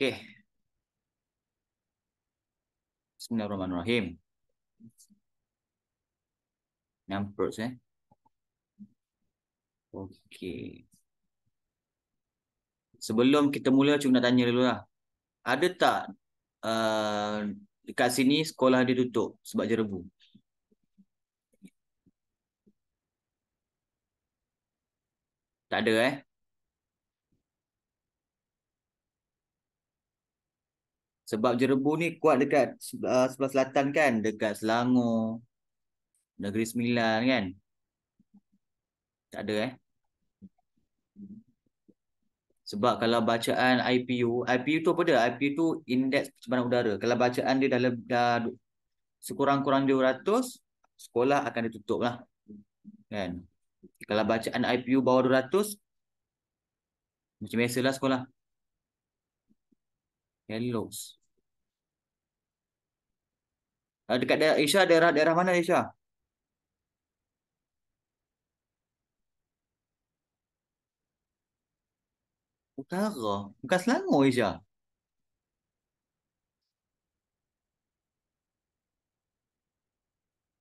Okay. Bismillahirrahmanirrahim. Nampus eh. Okay. Sebelum kita mula, cuma nak tanya dulu lah. Ada tak uh, dekat sini sekolah dia tutup sebab jerebu? Tak ada eh? Sebab Jerebu ni kuat dekat uh, sebelah selatan kan, dekat Selangor, Negeri Sembilan kan. Tak ada eh. Sebab kalau bacaan IPU, IPU tu apa dia? IPU tu indeks pencemaran udara. Kalau bacaan dia dalam dah sekurang-kurang 200, sekolah akan ditutup lah. Kan? Kalau bacaan IPU bawah 200, macam biasalah sekolah. Hello. Ah, dekat daerah Isha daerah daerah mana Isha? Utara, bukan Selangor Isha.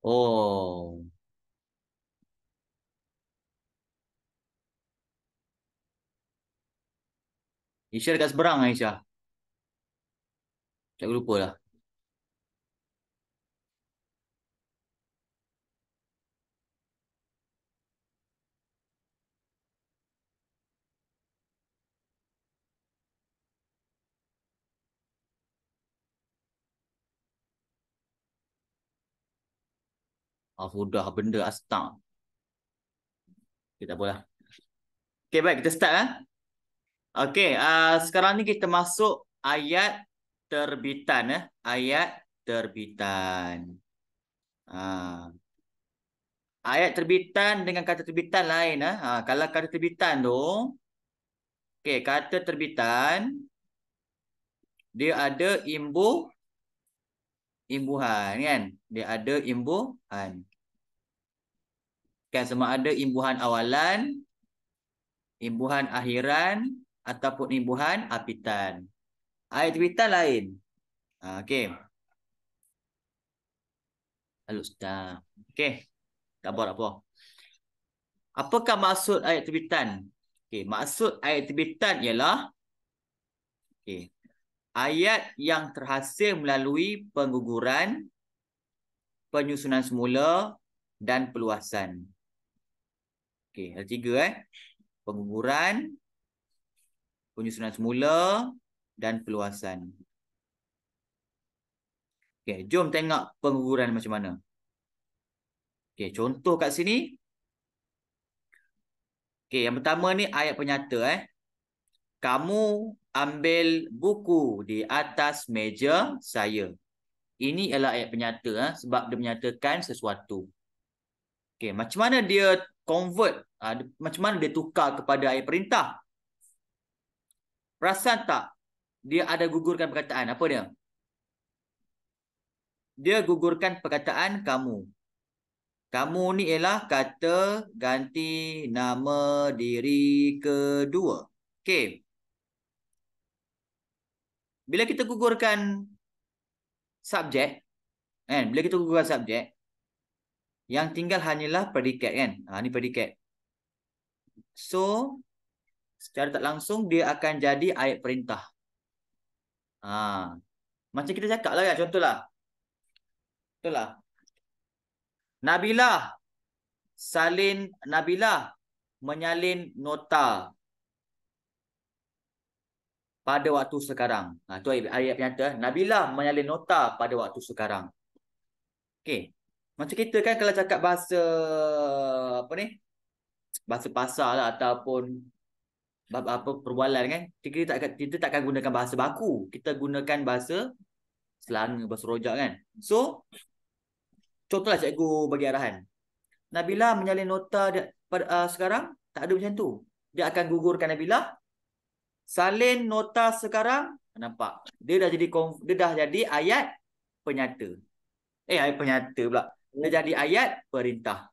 Oh. Isha dekat seberang Isha. Tak lupa lah. Sudah uh, benda astag. Okay, tak apalah. Okay, baik. Kita start. Eh? Okay, uh, sekarang ni kita masuk ayat terbitan. Eh? Ayat terbitan. Uh, ayat terbitan dengan kata terbitan lain. Eh? Uh, kalau kata terbitan tu, okay, kata terbitan, dia ada imbu imbuhan kan dia ada imbuhan Kan sama ada imbuhan awalan, imbuhan akhiran ataupun imbuhan apitan. Ayat ah, terbitan lain. Ha, ah, okay. Lalu sudah. Okay. Tak buat apa. Apakah maksud ayat terbitan? Okey. Maksud ayat terbitan ialah okey, ayat yang terhasil melalui pengguguran, penyusunan semula dan peluasan. Okey, ada tiga eh. Pengukuran, penyusunan semula dan peluasan. Okey, jom tengok pengukuran macam mana. Okey, contoh kat sini. Okey, yang pertama ni ayat penyata eh. Kamu ambil buku di atas meja saya. Ini ialah ayat penyata eh, sebab dia menyatakan sesuatu. Okey, macam mana dia convert uh, macam mana dia tukar kepada ayat perintah perasan tak dia ada gugurkan perkataan apa dia dia gugurkan perkataan kamu kamu ni ialah kata ganti nama diri kedua okey bila kita gugurkan subjek kan bila kita gugurkan subjek yang tinggal hanyalah predikat kan. Ha, ni predikat. So, secara tak langsung dia akan jadi ayat perintah. Ha. Macam kita cakap lah kan. Contohlah. Contohlah. Nabilah. Salin Nabilah. Menyalin nota. Pada waktu sekarang. Itu ha, ayat, ayat penyata. Nabilah menyalin nota pada waktu sekarang. Okay. Macam kita kan kalau cakap bahasa apa ni? Bahasa pasar lah ataupun apa perbualan kan? Kita tak kita takkan gunakan bahasa baku. Kita gunakan bahasa Selang bahasa rojak kan. So contohlah cikgu bagi arahan. Nabila menyalin nota dia, pada, uh, sekarang tak ada macam tu. Dia akan gugurkan Nabila. Salin nota sekarang nampak. Dia dah jadi dia dah jadi ayat penyata. Eh ayat penyata pula. Dia jadi ayat perintah.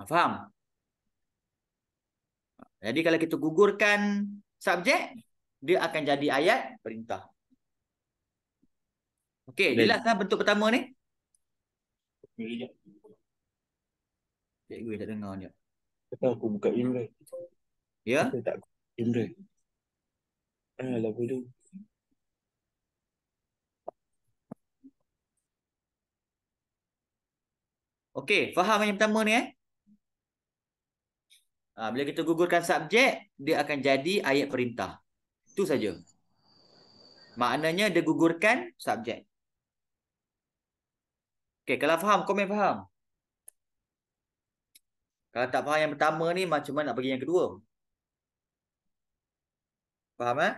Ah, faham? Jadi kalau kita gugurkan subjek, dia akan jadi ayat perintah. Okey, jelaskan lah bentuk pertama ni. Cikgu tak dengar ni. Kata aku buka imre. Ya? Kata tak imre. Eh, lagu tu. Okey, faham yang pertama ni eh? Ha, bila kita gugurkan subjek, dia akan jadi ayat perintah. Itu saja. Maknanya dia gugurkan subjek. Okey, kalau faham, komen faham. Kalau tak faham yang pertama ni, macam mana nak pergi yang kedua? Faham eh?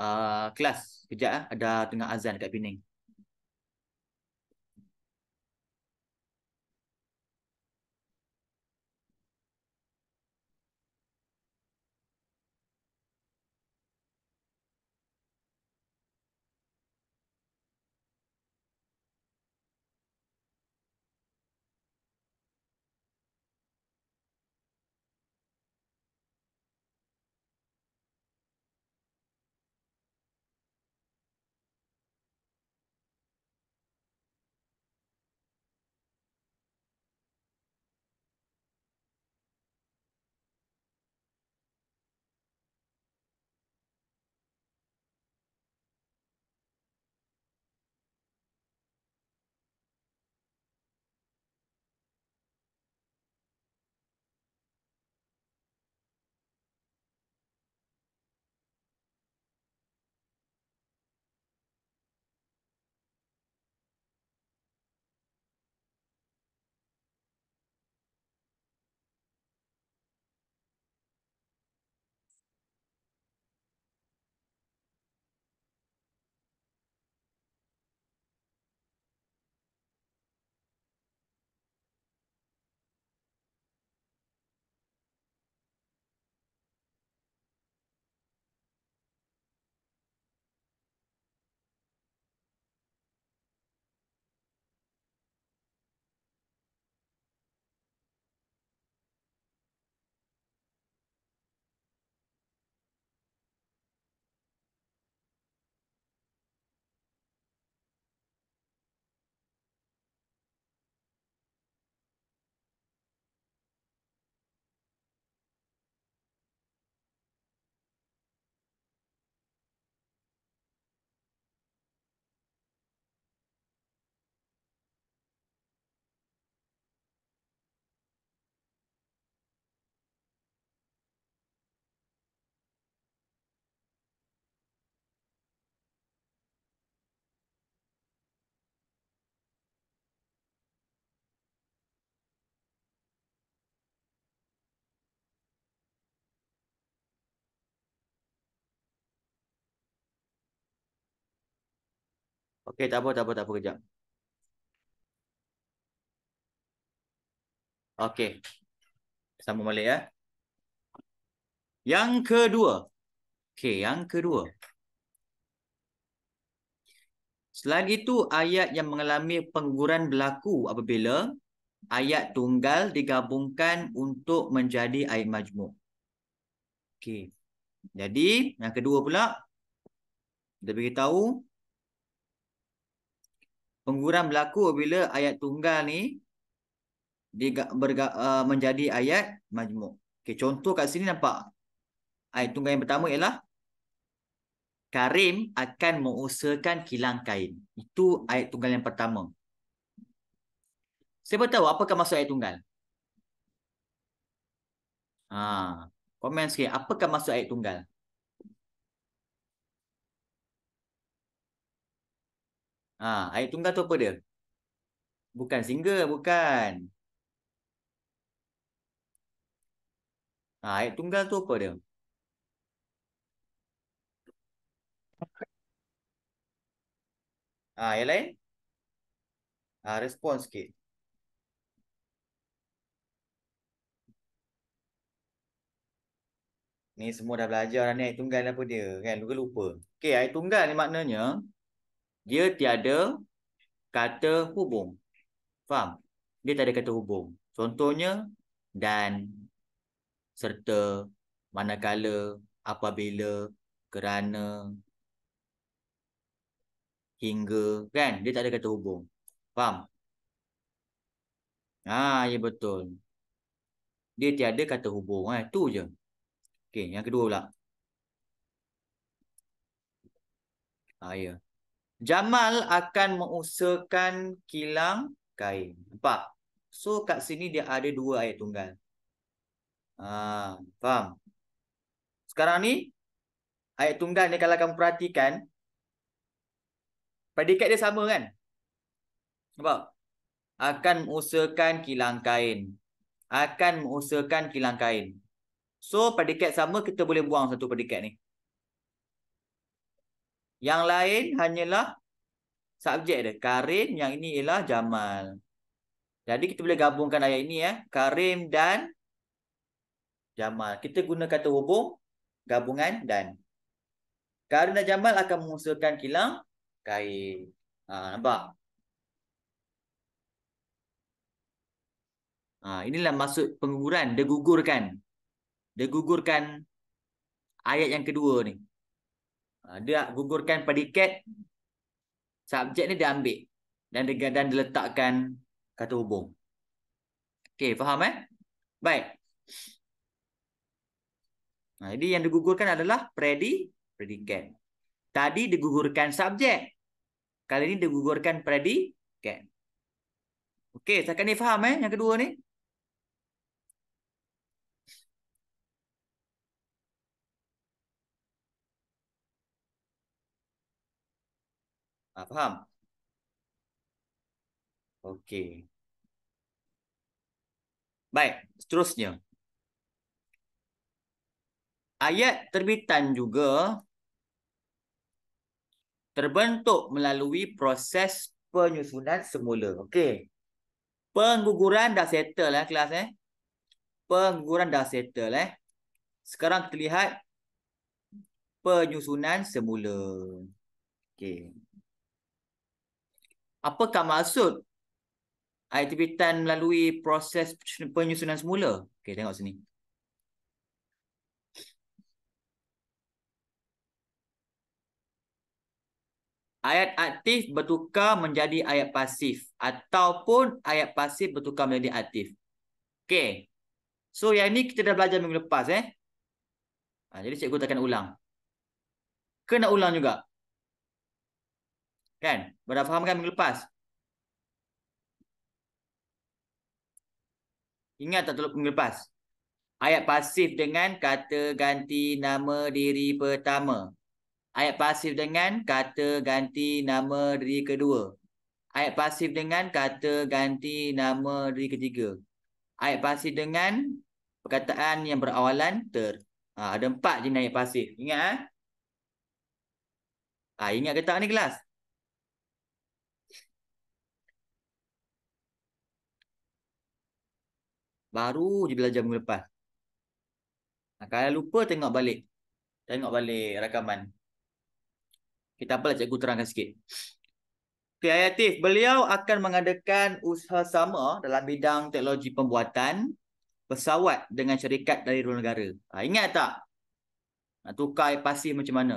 Ah, kelas. Kejap ah, ada tengah azan dekat Pening. Okey, tak apa, tak apa, tak apa, kejap. Okey. Sambung balik ya. Yang kedua. Okey, yang kedua. Selain itu, ayat yang mengalami pengguran berlaku apabila ayat tunggal digabungkan untuk menjadi ayat majmuk. Okey. Jadi, yang kedua pula. Kita beritahu. Okey pengguran berlaku bila ayat tunggal ni diga, berga, uh, menjadi ayat majmuk. Okay, contoh kat sini nampak. Ayat tunggal yang pertama ialah Karim akan mengusahakan kilang kain. Itu ayat tunggal yang pertama. Siapa tahu apa apakah maksud ayat tunggal? Ha, komen sikit. Apakah maksud ayat tunggal? Ha, ayat tunggal tu apa dia? Bukan single, bukan. Ha, ayat tunggal tu apa dia? Ha, yang lain? Ha, respon sikit. Ni semua dah belajar dah ni ayat tunggal apa dia. Kan, lupa-lupa. Okay, ayat tunggal ni maknanya dia tiada kata hubung. Faham? Dia tak ada kata hubung. Contohnya, dan, serta, manakala, apabila, kerana, hingga. Kan? Dia tak ada kata hubung. Faham? Haa, ya betul. Dia tiada kata hubung. Eh? Ha, tu je. Okey, yang kedua pula. Ah, ya. Jamal akan mengusahakan kilang kain. Nampak? So kat sini dia ada dua ayat tunggal. Haa, faham? Sekarang ni, ayat tunggal ni kalau kamu perhatikan, predikat dia sama kan? Nampak? Akan mengusahakan kilang kain. Akan mengusahakan kilang kain. So predikat sama kita boleh buang satu predikat ni. Yang lain hanyalah subjek dia. Karim yang ini ialah Jamal. Jadi kita boleh gabungkan ayat ini ya. Karim dan Jamal. Kita guna kata hubung gabungan dan. Karim dan Jamal akan mengusulkan kilang kain. Ha, nampak? Ha, inilah maksud pengguguran. Degugurkan. Degugurkan ayat yang kedua ni. Ha, dia gugurkan predikat subjek ni dia ambil dan dia dan diletakkan kata hubung. Okay, faham eh? Baik. Nah, ha, jadi yang digugurkan adalah predi predikat. Tadi digugurkan subjek. Kali ini digugurkan predikat. Okay, sekarang ni faham eh yang kedua ni? Ha, faham? Okey. Baik, seterusnya. Ayat terbitan juga terbentuk melalui proses penyusunan semula. Okey. Pengguguran dah settle lah eh, kelas eh. Pengguguran dah settle lah eh. Sekarang kita lihat penyusunan semula. Okey apakah maksud aktivitan melalui proses penyusunan semula? Okey, tengok sini. Ayat aktif bertukar menjadi ayat pasif ataupun ayat pasif bertukar menjadi aktif. Okey. So yang ni kita dah belajar minggu lepas eh. Ha, jadi cikgu takkan ulang. Kena ulang juga. Kan? Berapa faham kan minggu lepas? Ingat tak teluk minggu lepas? Ayat pasif dengan kata ganti nama diri pertama. Ayat pasif dengan kata ganti nama diri kedua. Ayat pasif dengan kata ganti nama diri ketiga. Ayat pasif dengan perkataan yang berawalan ter. Ha, ada empat jenis ayat pasif. Ingat ha? Ha, ingat ke tak ni kelas? Baru je belajar minggu lepas. Ha, kalau lupa tengok balik. Tengok balik rakaman. Kita apalah cikgu terangkan sikit. Kreatif, beliau akan mengadakan usaha sama dalam bidang teknologi pembuatan pesawat dengan syarikat dari luar negara. Ha, ingat tak? Nak tukar pasti macam mana?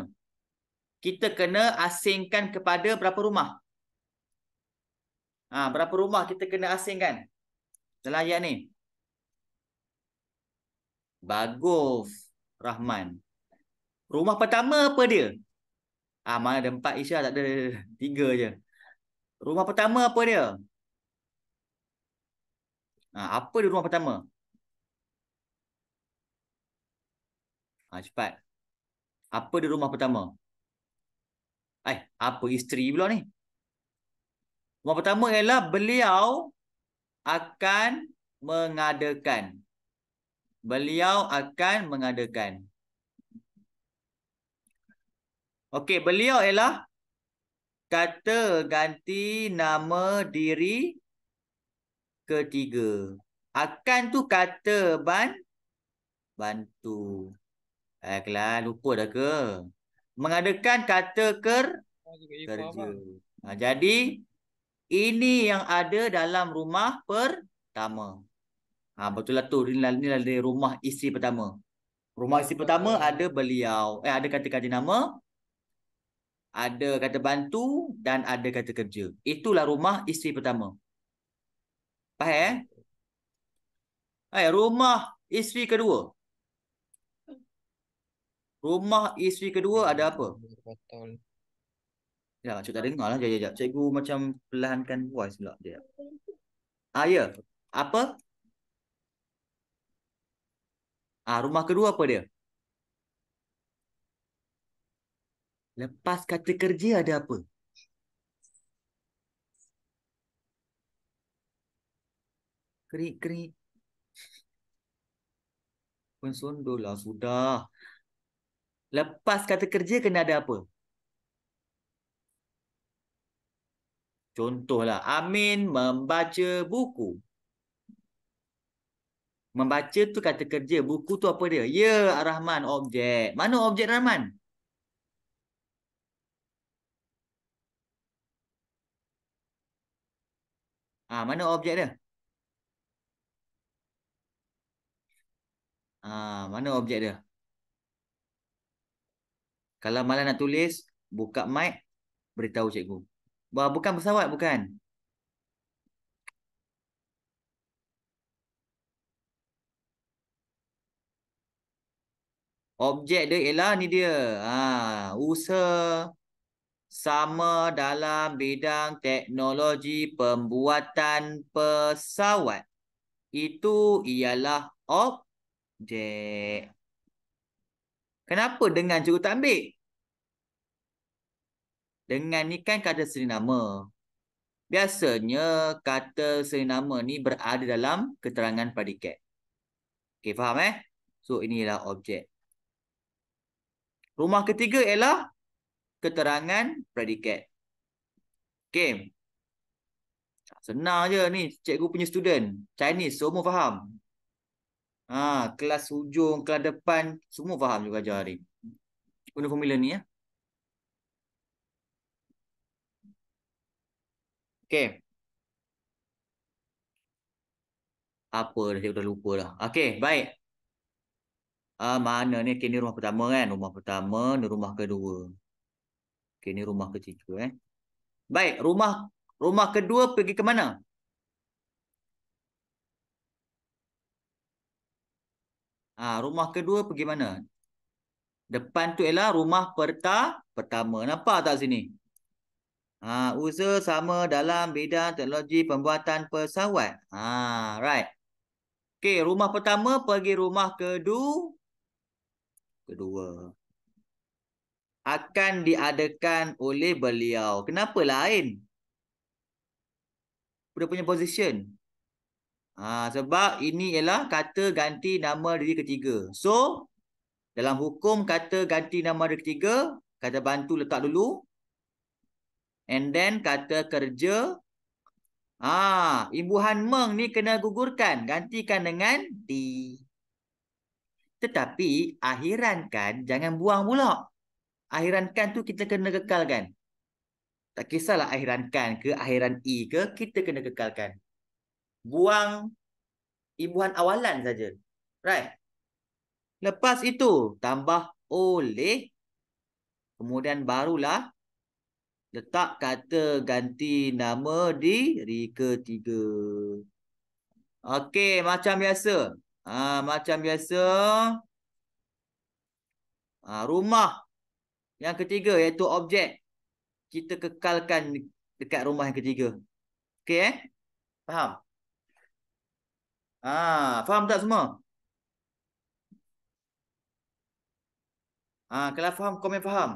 Kita kena asingkan kepada berapa rumah? Ha, berapa rumah kita kena asingkan? Dalam ayat ni. Bagus. Rahman. Rumah pertama apa dia? Ah, mana ada empat Isya, lah, tak ada. Tiga je. Rumah pertama apa dia? Ah, apa dia rumah pertama? Ah, cepat. Apa dia rumah pertama? Eh, apa isteri pula ni? Rumah pertama ialah beliau akan mengadakan. Beliau akan mengadakan. Okey, beliau ialah kata ganti nama diri ketiga. Akan tu kata ban bantu. Eh, kelah lupa dah ke? Mengadakan kata ker kerja. Ha, jadi ini yang ada dalam rumah pertama. Ha, betul lah tu. ini inilah lah, dari rumah isteri pertama. Rumah isteri pertama ada beliau. Eh, ada kata-kata nama. Ada kata bantu. Dan ada kata kerja. Itulah rumah isteri pertama. Faham eh? Hey, eh, rumah isteri kedua. Rumah isteri kedua ada apa? Ya, cik tak dengar lah. Sekejap, sekejap. Cikgu macam pelankan voice pula. Ah, ya. Apa? Ah, rumah kedua apa dia? Lepas kata kerja ada apa? Krik krik. Pensondolah sudah. Lepas kata kerja kena ada apa? Contohlah Amin membaca buku. Membaca tu kata kerja. Buku tu apa dia? Ya, Ar-Rahman. Objek. Mana objek rahman Ha, ah, mana objek dia? Ha, mana objek dia? Kalau malah nak tulis, buka mic, beritahu cikgu. Bukan pesawat, bukan. Objek dia ialah ni dia. Ha, usaha sama dalam bidang teknologi pembuatan pesawat. Itu ialah objek. Kenapa dengan cikgu tak ambil? Dengan ni kan kata seri nama. Biasanya kata seri nama ni berada dalam keterangan predikat. Okay, faham eh? So, inilah objek. Rumah ketiga ialah keterangan predikat. Okey. Senang je ni cikgu punya student. Chinese semua faham. Ha, kelas hujung, kelas depan semua faham juga ajar hari. Guna formula ni ya. Okey. Apa dah saya dah lupa dah. Okey, baik uh, mana ni okay, ni rumah pertama kan rumah pertama ni rumah kedua okay, ni rumah ketiga eh baik rumah rumah kedua pergi ke mana ah rumah kedua pergi mana depan tu ialah rumah perta pertama nampak tak sini Ha, usaha sama dalam bidang teknologi pembuatan pesawat. Ha, right. Okay, rumah pertama pergi rumah kedua kedua akan diadakan oleh beliau. Kenapa lain? Sudah punya position. Ha, sebab ini ialah kata ganti nama diri ketiga. So, dalam hukum kata ganti nama diri ketiga, kata bantu letak dulu. And then kata kerja. Ha, imbuhan meng ni kena gugurkan. Gantikan dengan di. Tetapi akhiran kan jangan buang pula. kan tu kita kena kekalkan. Tak kisahlah akhiran kan ke akhiran i ke kita kena kekalkan. Buang imbuhan awalan saja. Right. Lepas itu tambah oleh kemudian barulah letak kata ganti nama di ri ketiga. Okey, macam biasa. Ha, macam biasa. Ha, rumah. Yang ketiga iaitu objek. Kita kekalkan dekat rumah yang ketiga. Okey eh? Faham? Ah, ha, faham tak semua? Ah, ha, kalau faham komen faham.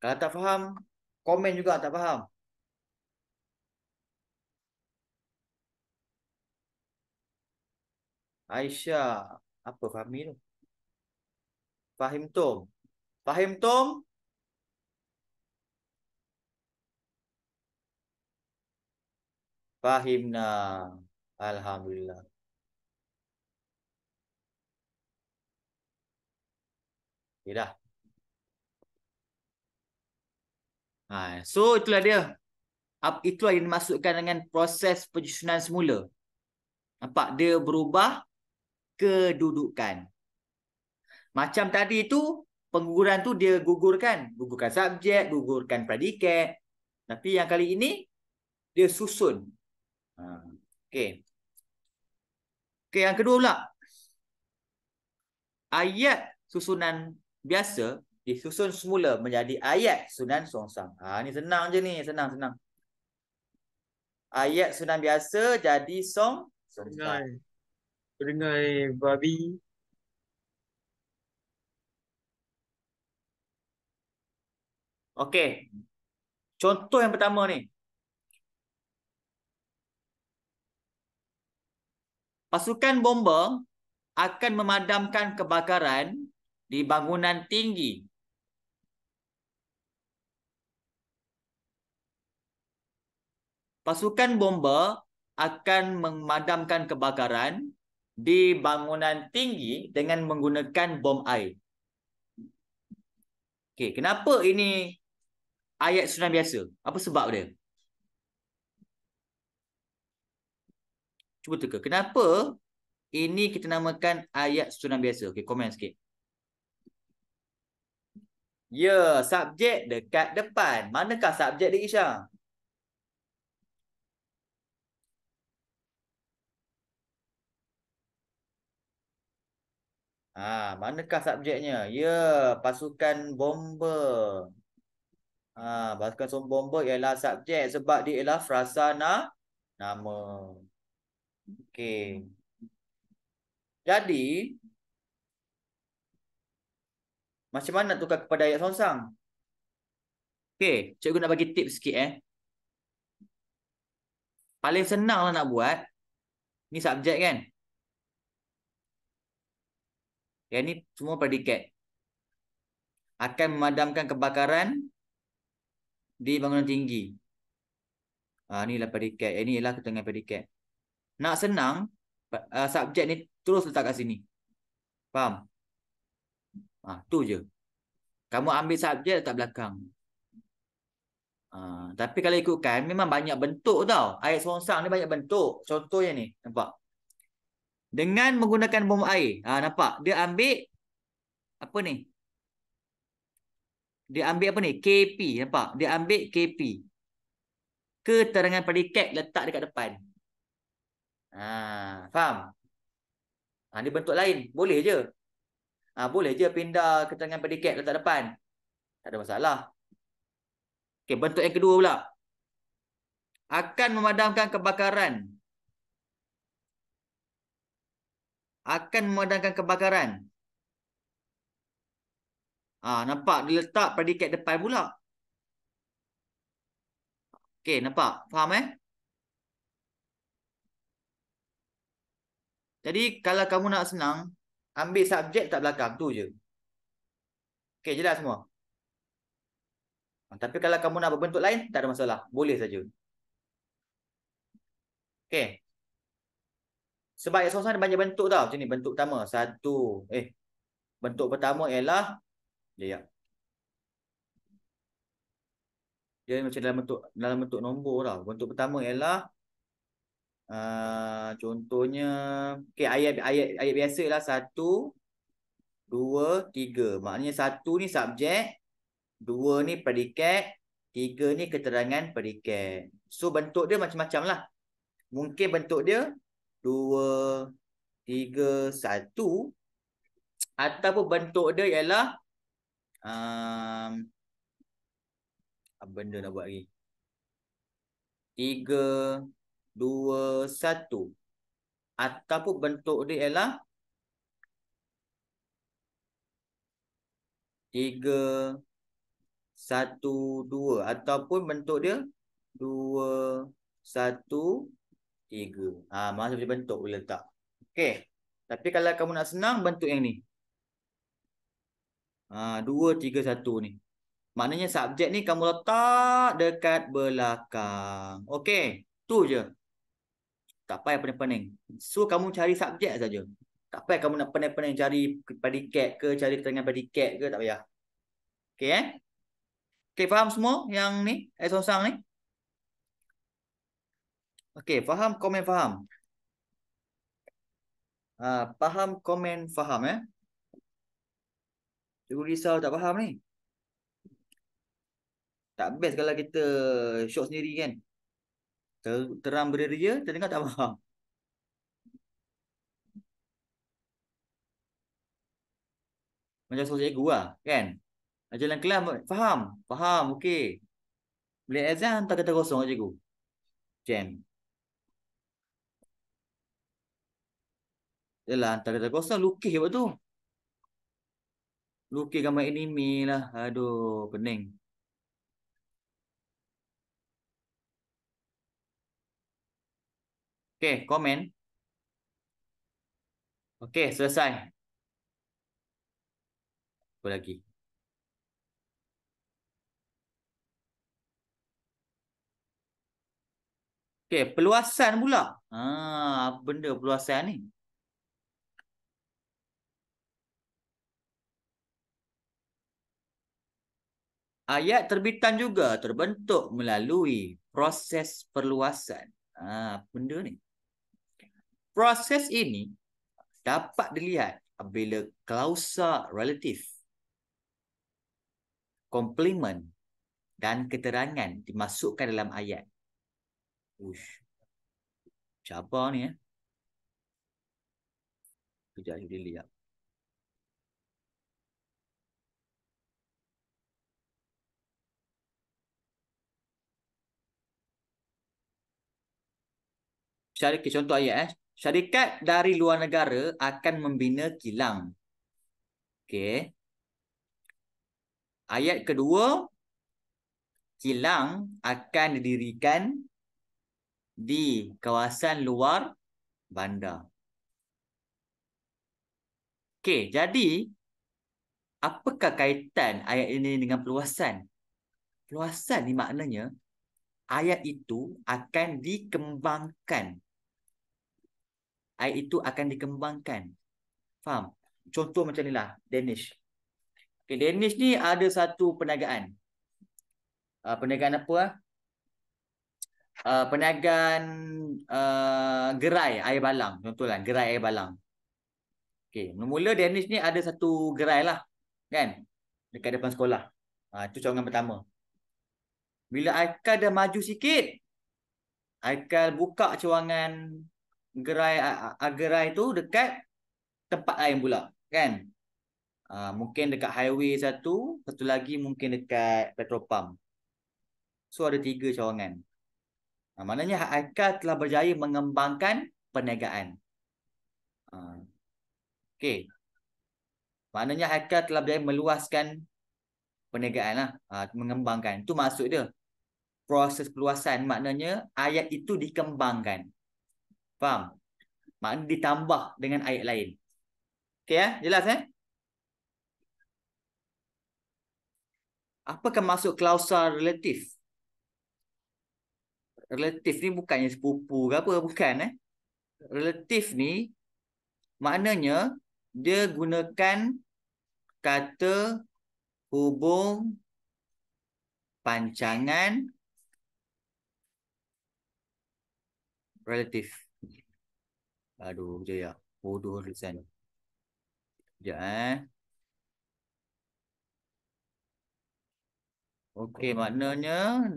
Kalau tak faham komen juga tak faham. Aisyah. Apa Fahmi tu? Fahim Tom. Fahim Tom? Fahim nah. Alhamdulillah. Okay dah. Ha, so itulah dia. Itulah yang dimasukkan dengan proses penyusunan semula. Nampak dia berubah kedudukan. Macam tadi tu, pengguguran tu dia gugurkan. Gugurkan subjek, gugurkan predikat. Tapi yang kali ini, dia susun. Ha, okay. Okay, yang kedua pula. Ayat susunan biasa disusun semula menjadi ayat susunan songsang. Ha, ni senang je ni, senang-senang. Ayat susunan biasa jadi song songsang. Perengai babi. Okey. Contoh yang pertama ni. Pasukan bomber akan memadamkan kebakaran di bangunan tinggi. Pasukan bomba akan memadamkan kebakaran di bangunan tinggi dengan menggunakan bom air. Okey, kenapa ini ayat sunnah biasa? Apa sebab dia? Cuba teka. Kenapa ini kita namakan ayat sunnah biasa? Okey, komen sikit. Ya, subjek dekat depan. Manakah subjek dia, Isyam? Ha, manakah subjeknya? Ya, pasukan bomber. Ha, pasukan bomber ialah subjek sebab dia ialah frasa na nama. Okey. Jadi, macam mana tukar kepada ayat songsang? Okey, cikgu nak bagi tips sikit eh. Paling senanglah nak buat. Ni subjek kan? Yang ini semua predikat. Akan memadamkan kebakaran di bangunan tinggi. Ha, inilah predikat. Yang inilah ketengah predikat. Nak senang, uh, subjek ni terus letak kat sini. Faham? Ha, tu je. Kamu ambil subjek letak belakang. Ha, tapi kalau ikutkan, memang banyak bentuk tau. Ayat sorang ni banyak bentuk. Contohnya ni, nampak? dengan menggunakan bom air. Ha, nampak? Dia ambil apa ni? Dia ambil apa ni? KP. Nampak? Dia ambil KP. Keterangan predikat letak dekat depan. Ha, faham? Ha, dia bentuk lain. Boleh je. Ha, boleh je pindah keterangan predikat letak depan. Tak ada masalah. Okay, bentuk yang kedua pula. Akan memadamkan kebakaran akan memadamkan kebakaran. Ah, nampak diletak predikat depan pula. Okey, nampak? Faham eh? Jadi kalau kamu nak senang, ambil subjek tak belakang tu je. Okey, jelas semua. Ah, tapi kalau kamu nak berbentuk lain, tak ada masalah. Boleh saja. Okey, sebab ayat sama-sama ada banyak bentuk tau. Macam ni bentuk pertama. Satu. Eh. Bentuk pertama ialah. Ya. ya. Dia macam dalam bentuk, dalam bentuk nombor tau. Bentuk pertama ialah. Uh, contohnya. Okay, ayat, ayat, ayat biasa ialah. Satu. Dua. Tiga. Maknanya satu ni subjek. Dua ni predikat. Tiga ni keterangan predikat. So bentuk dia macam-macam lah. Mungkin bentuk dia dua, tiga, satu. Ataupun bentuk dia ialah um, apa benda nak buat lagi? Tiga, dua, satu. Ataupun bentuk dia ialah tiga, satu, dua. Ataupun bentuk dia dua, satu, dua. Tiga. Ha, masa boleh bentuk, boleh letak. Okey. Tapi kalau kamu nak senang, bentuk yang ni. Ha, dua, tiga, satu ni. Maknanya subjek ni kamu letak dekat belakang. Okey. tu je. Tak payah pening-pening. So, kamu cari subjek saja. Tak payah kamu nak pening-pening cari predicate ke, cari keterangan predicate ke, tak payah. Okey eh. Okay, faham semua yang ni? Eh, sosang ni? Okey, faham komen faham. Ha, faham komen faham eh. Cuba risau tak faham ni. Tak best kalau kita shock sendiri kan. Ter terang beria, terdengar tak faham. Macam seorang cikgu lah, kan? Macam dalam kelas, faham? Faham, okey. Boleh exam, tak kata kosong lah cikgu. Jam. Yalah, hantar kertas kosong. Lukis buat tu. Lukis gambar anime lah. Aduh, pening. Okay, komen. Okay, selesai. Apa lagi? Okay, peluasan pula. Ah, benda peluasan ni? Ayat terbitan juga terbentuk melalui proses perluasan. Ha, apa benda ni? Proses ini dapat dilihat bila klausa relatif, komplement dan keterangan dimasukkan dalam ayat. Uish. Cabar ni eh. Kejap, kita lihat. syarikat contoh ayat eh syarikat dari luar negara akan membina kilang okey ayat kedua kilang akan didirikan di kawasan luar bandar okey jadi apakah kaitan ayat ini dengan peluasan? Peluasan ni maknanya ayat itu akan dikembangkan ayat itu akan dikembangkan. Faham? Contoh macam ni lah, Danish. Okay, Danish ni ada satu perniagaan. Uh, perniagaan apa? Uh, perniagaan uh, gerai air balang. Contohlah gerai air balang. Okay, mula-mula Danish ni ada satu gerai lah. Kan? Dekat depan sekolah. Uh, itu cawangan pertama. Bila Aikal dah maju sikit, Aikal buka cawangan gerai gerai tu dekat tempat lain pula kan uh, mungkin dekat highway satu satu lagi mungkin dekat petrol pump so ada tiga cawangan uh, maknanya Haikal telah berjaya mengembangkan perniagaan uh, okey maknanya Haikal telah berjaya meluaskan perniagaan lah, uh, mengembangkan Tu maksud dia proses perluasan maknanya ayat itu dikembangkan Faham? Maksudnya ditambah dengan ayat lain. Okey ya? Jelas ya? Apakah maksud klausa relatif? Relatif ni bukannya sepupu ke apa. Bukan eh. Relatif ni maknanya dia gunakan kata hubung pancangan relatif. Aduh, sekejap ya. Bodoh Rizan. Sekejap eh. Okey, maknanya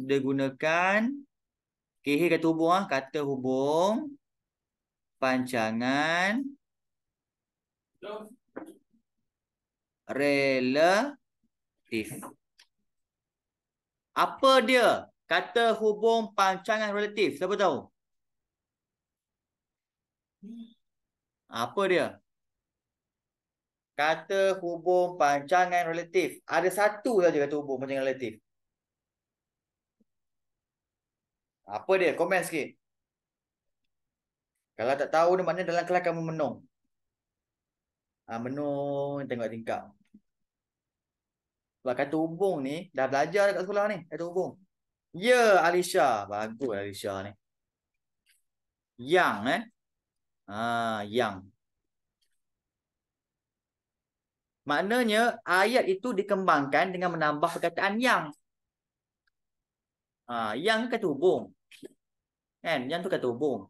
dia gunakan KH kata hubung lah. Kata hubung pancangan relatif. Apa dia? Kata hubung pancangan relatif. Siapa tahu? Apa dia? Kata hubung pancangan relatif. Ada satu saja kata hubung pancangan relatif. Apa dia? Komen sikit. Kalau tak tahu ni maknanya dalam kelas kamu menung. Ha, menung tengok tingkap. Sebab kata hubung ni dah belajar dekat sekolah ni. Kata hubung. Ya yeah, Alisha. Bagus Alisha ni. Yang eh. Ah, yang. Maknanya ayat itu dikembangkan dengan menambah perkataan yang. Ah, yang kata hubung. Kan? Yang tu kata hubung.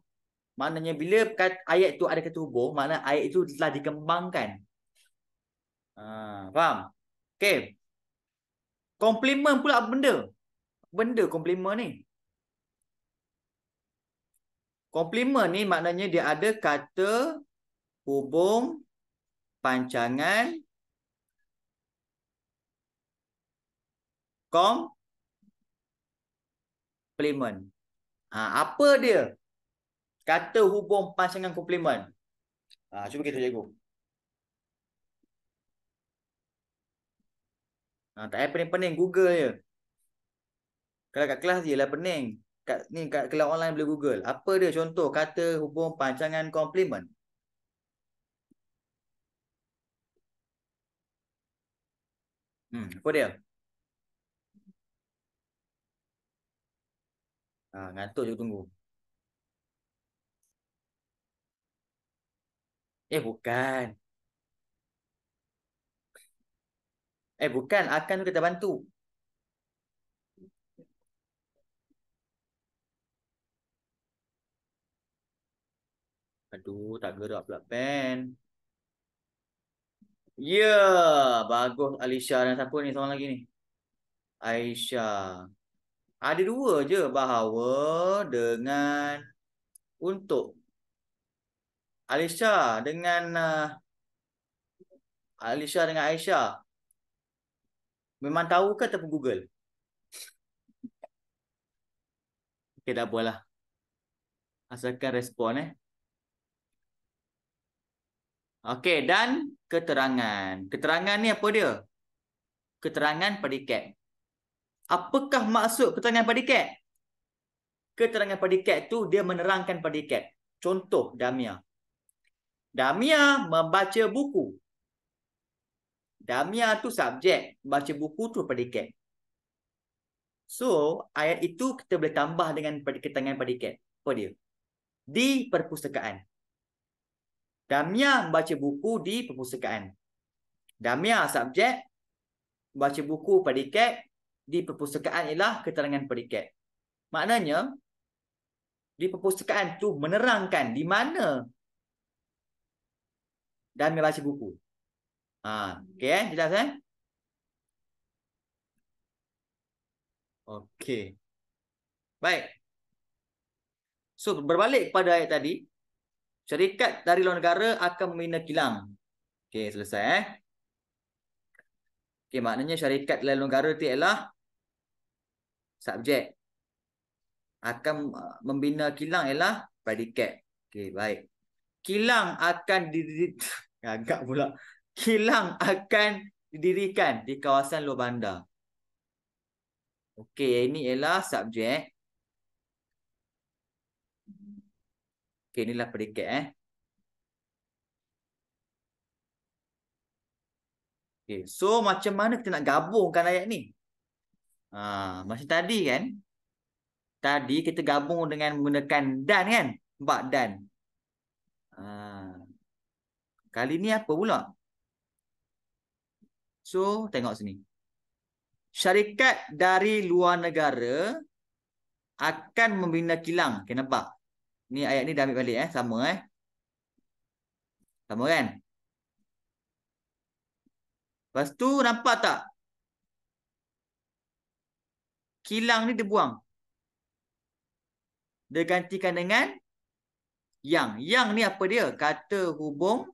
Maknanya bila ayat itu ada kata hubung, makna ayat itu telah dikembangkan. Ah, faham? Okay. Komplimen pula benda? Benda komplimen ni. Komplimen ni maknanya dia ada kata hubung pancangan komplimen. Ha, apa dia? Kata hubung pancangan komplimen. Ha, cuba kita cikgu. Ha, tak payah pening-pening. Google je. Kalau kat kelas je lah pening kat ni kat kelas online boleh google apa dia contoh kata hubung pancangan komplimen hmm apa dia ha ngantuk je tunggu eh bukan eh bukan akan kita bantu Aduh, tak gerak pula pen. Ya, yeah. bagus Alisha dan siapa ni seorang lagi ni? Aisyah. Ada dua je bahawa dengan untuk Alisha dengan uh, Alisha dengan Aisyah. Memang tahu ke ataupun Google? Okey, dah apalah. Asalkan respon eh. Okey, dan keterangan. Keterangan ni apa dia? Keterangan predikat. Apakah maksud keterangan predikat? Keterangan predikat tu dia menerangkan predikat. Contoh Damia. Damia membaca buku. Damia tu subjek, baca buku tu predikat. So, ayat itu kita boleh tambah dengan predikat tangan predikat. Apa dia? Di perpustakaan. Damia membaca buku di perpustakaan. Damia subjek baca buku predikat di perpustakaan ialah keterangan predikat. Maknanya di perpustakaan tu menerangkan di mana dan baca buku. Ha, okey eh? jelas eh? Okey. Baik. So berbalik kepada ayat tadi, Syarikat dari luar negara akan membina kilang. Okey, selesai eh. Okey, maknanya syarikat dari luar negara itu ialah subjek. Akan uh, membina kilang ialah predikat. Okey, baik. Kilang akan didirikan. Agak pula. Kilang akan didirikan di kawasan luar bandar. Okey, ini ialah subjek. Okay, lah predikat eh. Okay, so macam mana kita nak gabungkan ayat ni? Ha, macam tadi kan? Tadi kita gabung dengan menggunakan dan kan? Nampak dan. Ha. Kali ni apa pula? So, tengok sini. Syarikat dari luar negara akan membina kilang. Okay, Ni ayat ni dah ambil balik eh. Sama eh. Sama kan? Lepas tu nampak tak? Kilang ni dia buang. Dia gantikan dengan yang. Yang ni apa dia? Kata hubung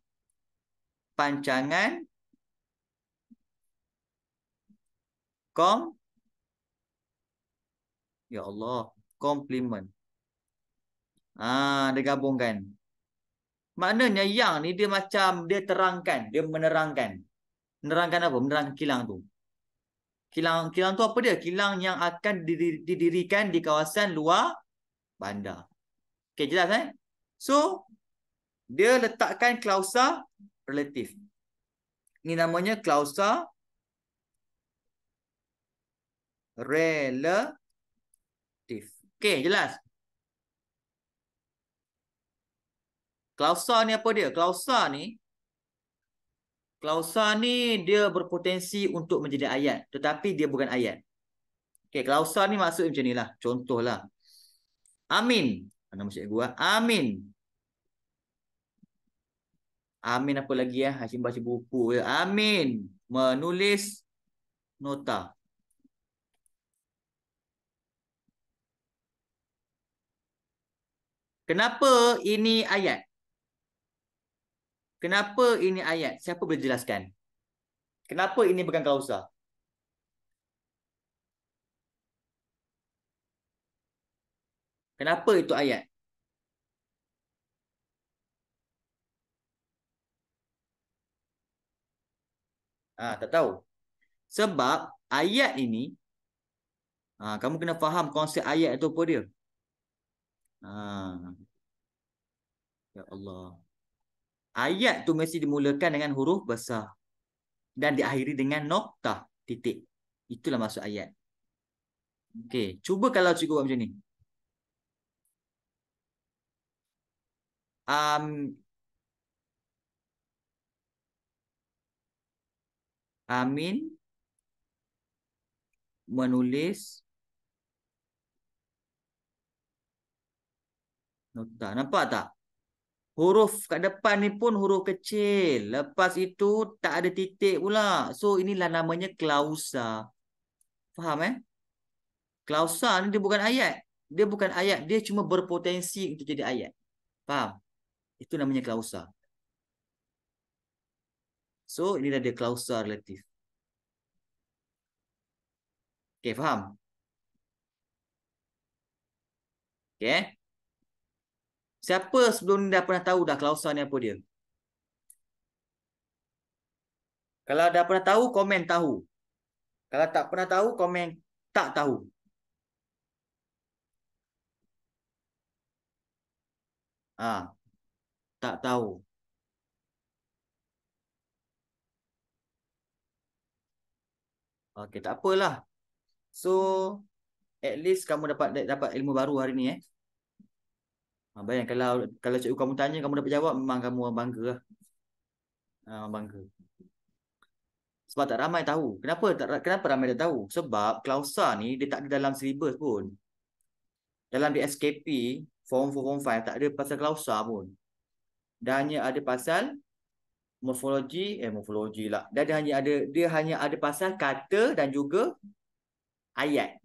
pancangan kom Ya Allah, komplement. Ha, dia gabungkan. Maknanya yang ni dia macam dia terangkan, dia menerangkan. Menerangkan apa? Menerangkan kilang tu. Kilang kilang tu apa dia? Kilang yang akan didirikan di kawasan luar bandar. Okay, jelas eh? So dia letakkan klausa relatif. Ini namanya klausa relatif. Okay, jelas. Klausa ni apa dia? Klausa ni klausa ni dia berpotensi untuk menjadi ayat tetapi dia bukan ayat. Okay, klausa ni maksud macam Contoh lah, Amin. Nama mesti gua. Amin. Amin apa lagi ya? Hashim baca buku ya. Amin. Menulis nota. Kenapa ini ayat? Kenapa ini ayat? Siapa boleh jelaskan? Kenapa ini bukan kausa? Kenapa itu ayat? Ah, tak tahu. Sebab ayat ini ah, kamu kena faham konsep ayat itu apa dia. Ah. Ya Allah. Ayat tu mesti dimulakan dengan huruf besar. Dan diakhiri dengan nokta titik. Itulah maksud ayat. Okey. Cuba kalau cikgu buat macam ni. Um, Amin menulis nota. Nampak tak? Huruf kat depan ni pun huruf kecil. Lepas itu tak ada titik pula. So inilah namanya klausa. Faham eh? Klausa ni dia bukan ayat. Dia bukan ayat. Dia cuma berpotensi untuk jadi ayat. Faham? Itu namanya klausa. So inilah dia klausa relatif. Okay, faham? Okay. Eh? Siapa sebelum ni dah pernah tahu dah klausa ni apa dia? Kalau dah pernah tahu, komen tahu. Kalau tak pernah tahu, komen tak tahu. Ah, Tak tahu. Okey, tak apalah. So, at least kamu dapat dapat ilmu baru hari ni eh. Ha, bayang kalau kalau cikgu kamu tanya kamu dapat jawab memang kamu orang bangga lah. Ha, bangga. Sebab tak ramai tahu. Kenapa tak, kenapa ramai tak tahu? Sebab klausa ni dia tak ada dalam syllabus pun. Dalam di SKP form 4 form 5 tak ada pasal klausa pun. Dan hanya ada pasal morfologi, eh morfologi lah. Dan dia hanya ada dia hanya ada pasal kata dan juga ayat.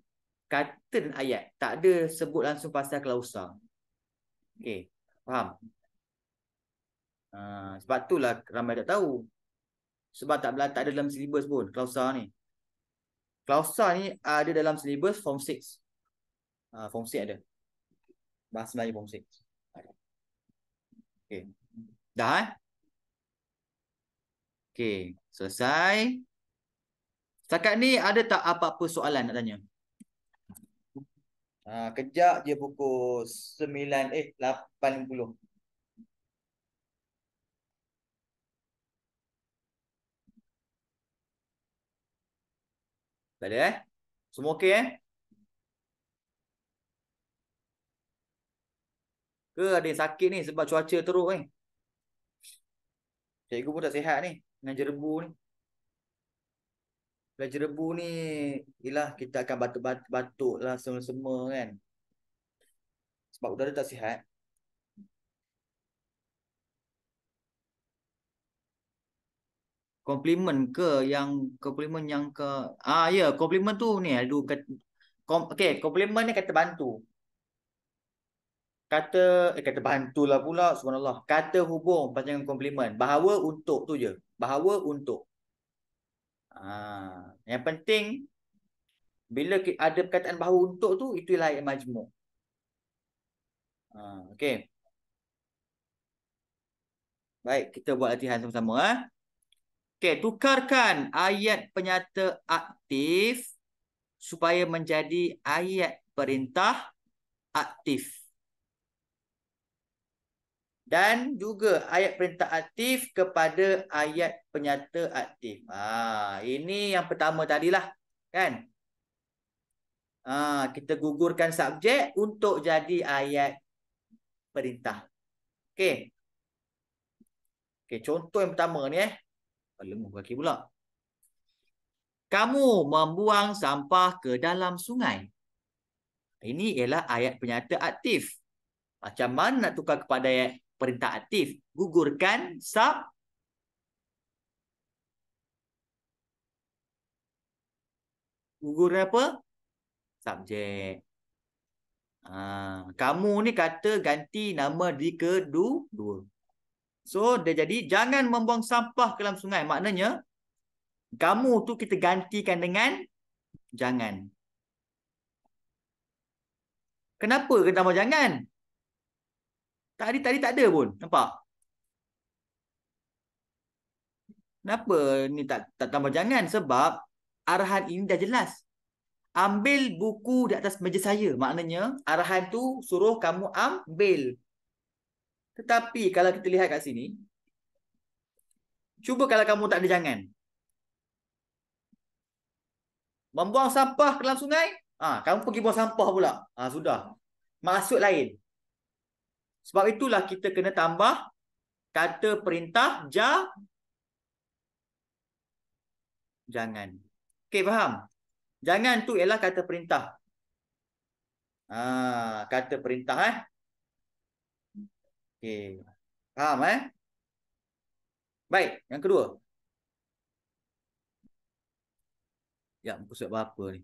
Kata dan ayat. Tak ada sebut langsung pasal klausa. Okey, faham? Uh, sebab lah ramai tak tahu. Sebab tak, tak ada dalam syllabus pun, klausa ni. Klausa ni ada dalam syllabus form 6. Uh, ah, form 6 ada. Bahasa Melayu form 6. Okey. Dah eh? Okey, selesai. Sekarang ni ada tak apa-apa soalan nak tanya? Ha, kejap je pukul 9 eh 80. Tak ada eh? Semua okey eh? Ke ada yang sakit ni sebab cuaca teruk ni? Eh? Cikgu pun tak sihat ni. Dengan jerebu ni. Belah jerebu ni ialah kita akan batuk-batuk lah semua-semua kan. Sebab udara tak sihat. Komplimen ke yang komplimen yang ke ah ya yeah, compliment tu ni aduh kat kom, okay, komplimen ni kata bantu. Kata eh kata bantu lah pula subhanallah. Kata hubung panjang komplimen, bahawa untuk tu je. Bahawa untuk Ha, yang penting bila ada perkataan bahawa untuk tu itulah ayat majmuk. Ha, okay. Baik, kita buat latihan sama-sama. Ha? Okay, tukarkan ayat penyata aktif supaya menjadi ayat perintah aktif dan juga ayat perintah aktif kepada ayat penyata aktif. Ha, ini yang pertama tadilah. Kan? Ha, kita gugurkan subjek untuk jadi ayat perintah. Okey. Okey, contoh yang pertama ni eh. Lemuh kaki pula. Kamu membuang sampah ke dalam sungai. Ini ialah ayat penyata aktif. Macam mana nak tukar kepada ayat perintah aktif. Gugurkan sub. Gugur apa? Subjek. Ha. Ah, kamu ni kata ganti nama di kedua. So, dia jadi jangan membuang sampah ke dalam sungai. Maknanya, kamu tu kita gantikan dengan jangan. Kenapa kita nama jangan? Tadi tadi tak ada pun. Nampak? Kenapa ni tak, tak tambah jangan? Sebab arahan ini dah jelas. Ambil buku di atas meja saya. Maknanya arahan tu suruh kamu ambil. Tetapi kalau kita lihat kat sini. Cuba kalau kamu tak ada jangan. Membuang sampah ke dalam sungai. Ah, ha, Kamu pergi buang sampah pula. Ah, ha, Sudah. Masuk lain. Sebab itulah kita kena tambah kata perintah ja jangan. Okey faham? Jangan tu ialah kata perintah. Ah kata perintah eh. Okey. Faham eh? Baik, yang kedua. Ya, pusat surat ni?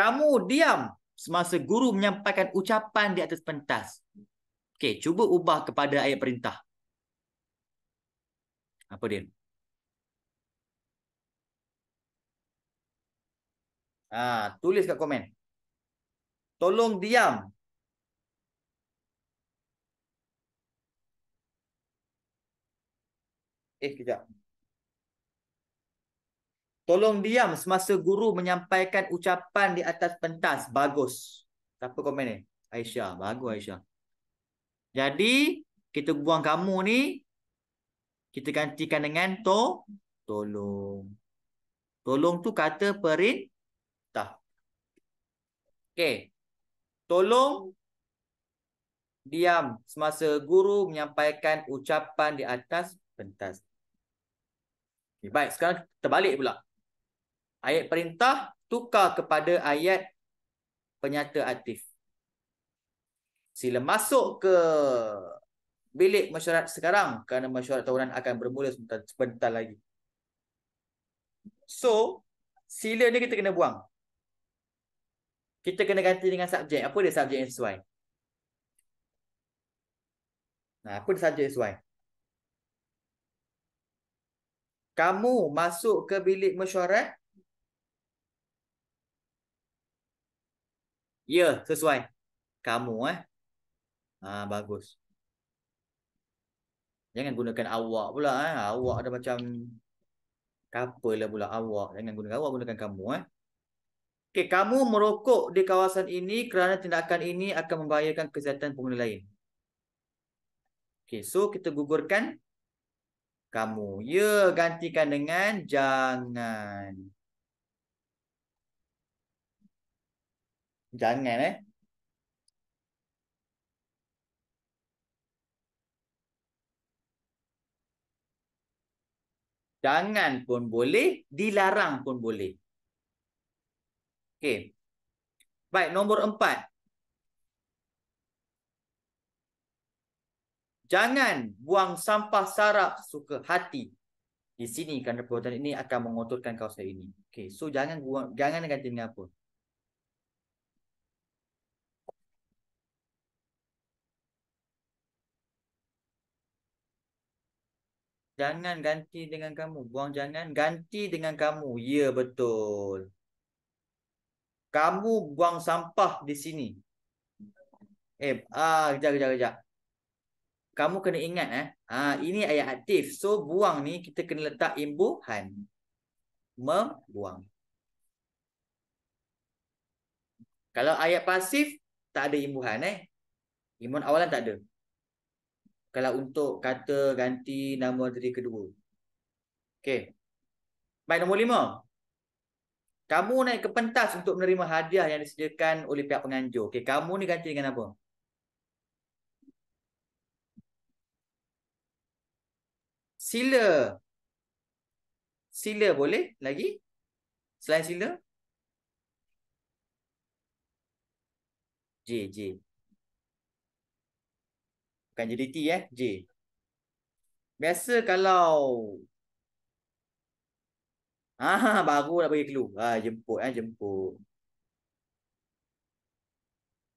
Kamu diam semasa guru menyampaikan ucapan di atas pentas. Okey, cuba ubah kepada ayat perintah. Apa dia? Ah, tulis kat komen. Tolong diam. Eh, kejap. Tolong diam semasa guru menyampaikan ucapan di atas pentas. Bagus. Siapa komen ni? Aisyah. Bagus Aisyah. Jadi, kita buang kamu ni. Kita gantikan dengan to. Tolong. Tolong tu kata perintah. Okay. Tolong diam semasa guru menyampaikan ucapan di atas pentas. baik, sekarang terbalik pula ayat perintah tukar kepada ayat penyata atif. Sila masuk ke bilik mesyuarat sekarang kerana mesyuarat tahunan akan bermula sebentar, sebentar lagi. So, sila ni kita kena buang. Kita kena ganti dengan subjek. Apa dia subjek yang sesuai? Nah, apa dia subjek yang sesuai? Kamu masuk ke bilik mesyuarat Ya, sesuai. Kamu eh. Ha, bagus. Jangan gunakan awak pula eh. Awak ada macam lah pula awak. Jangan gunakan awak, gunakan kamu eh. Okey, kamu merokok di kawasan ini kerana tindakan ini akan membahayakan kesihatan pengguna lain. Okey, so kita gugurkan kamu. Ya, gantikan dengan jangan. jangan eh. Jangan pun boleh, dilarang pun boleh. Okay, Baik, nombor empat. Jangan buang sampah sarap suka hati. Di sini kerana perbuatan ini akan mengotorkan kawasan ini. Okay, so jangan buang, jangan ganti dengan apa? Jangan ganti dengan kamu. Buang jangan ganti dengan kamu. Ya, betul. Kamu buang sampah di sini. Eh, ah, kejap, kejap, kejap. Kamu kena ingat eh. Ah, ini ayat aktif. So, buang ni kita kena letak imbuhan. Membuang. Kalau ayat pasif, tak ada imbuhan eh. Imbuhan awalan tak ada kalau untuk kata ganti nama dari kedua. Okey. Baik nombor lima. Kamu naik ke pentas untuk menerima hadiah yang disediakan oleh pihak penganjur. Okey, kamu ni ganti dengan apa? Sila. Sila boleh lagi? Selain sila? J, J. Bukan JDT eh, J. Biasa kalau... Aha, ha, ha, baru dah bagi clue. Ha, jemput eh, jemput.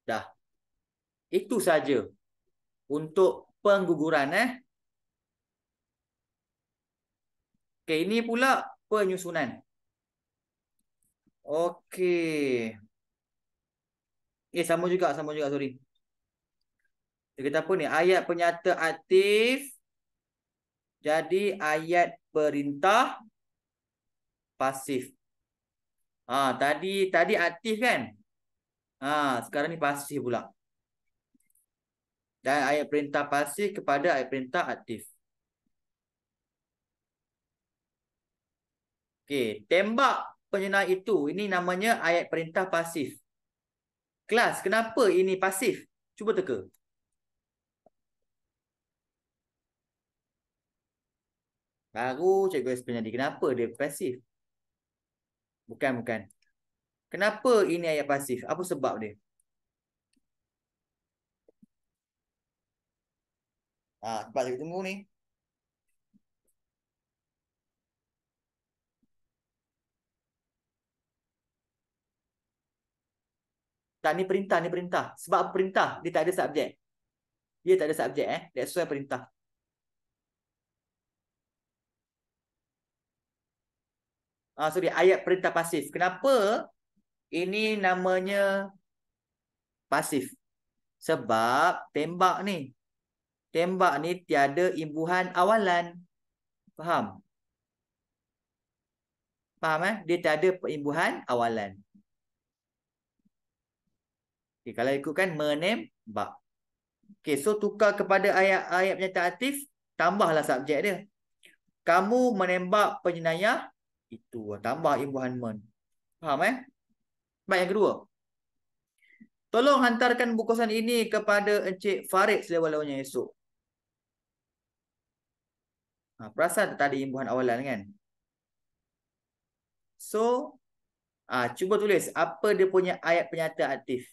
Dah. Itu saja untuk pengguguran eh. Okay ini pula penyusunan. Okay. Eh, sama juga, sama juga, sorry. Dia kata apa ni? Ayat penyata aktif jadi ayat perintah pasif. Ha, tadi tadi aktif kan? Ha, sekarang ni pasif pula. Dan ayat perintah pasif kepada ayat perintah aktif. Okey, tembak penjenayah itu. Ini namanya ayat perintah pasif. Kelas, kenapa ini pasif? Cuba teka. Baru cikgu explain tadi kenapa dia pasif. Bukan bukan. Kenapa ini ayat pasif? Apa sebab dia? Ah, ha, sebab cikgu tunggu ni. Tak ni perintah ni perintah. Sebab perintah dia tak ada subjek. Dia tak ada subjek eh. That's why perintah. Ah uh, sorry, ayat perintah pasif. Kenapa ini namanya pasif? Sebab tembak ni. Tembak ni tiada imbuhan awalan. Faham? Faham eh? Dia tiada imbuhan awalan. Okay, kalau ikutkan menembak. Okay, so tukar kepada ayat ayat penyataan aktif, tambahlah subjek dia. Kamu menembak penyenayah itu tambah involvement. Faham eh? Baik yang kedua. Tolong hantarkan bukusan ini kepada Encik Farid selewa-lewanya esok. Ha, perasan tadi imbuhan awalan kan? So, ha, cuba tulis apa dia punya ayat penyata aktif.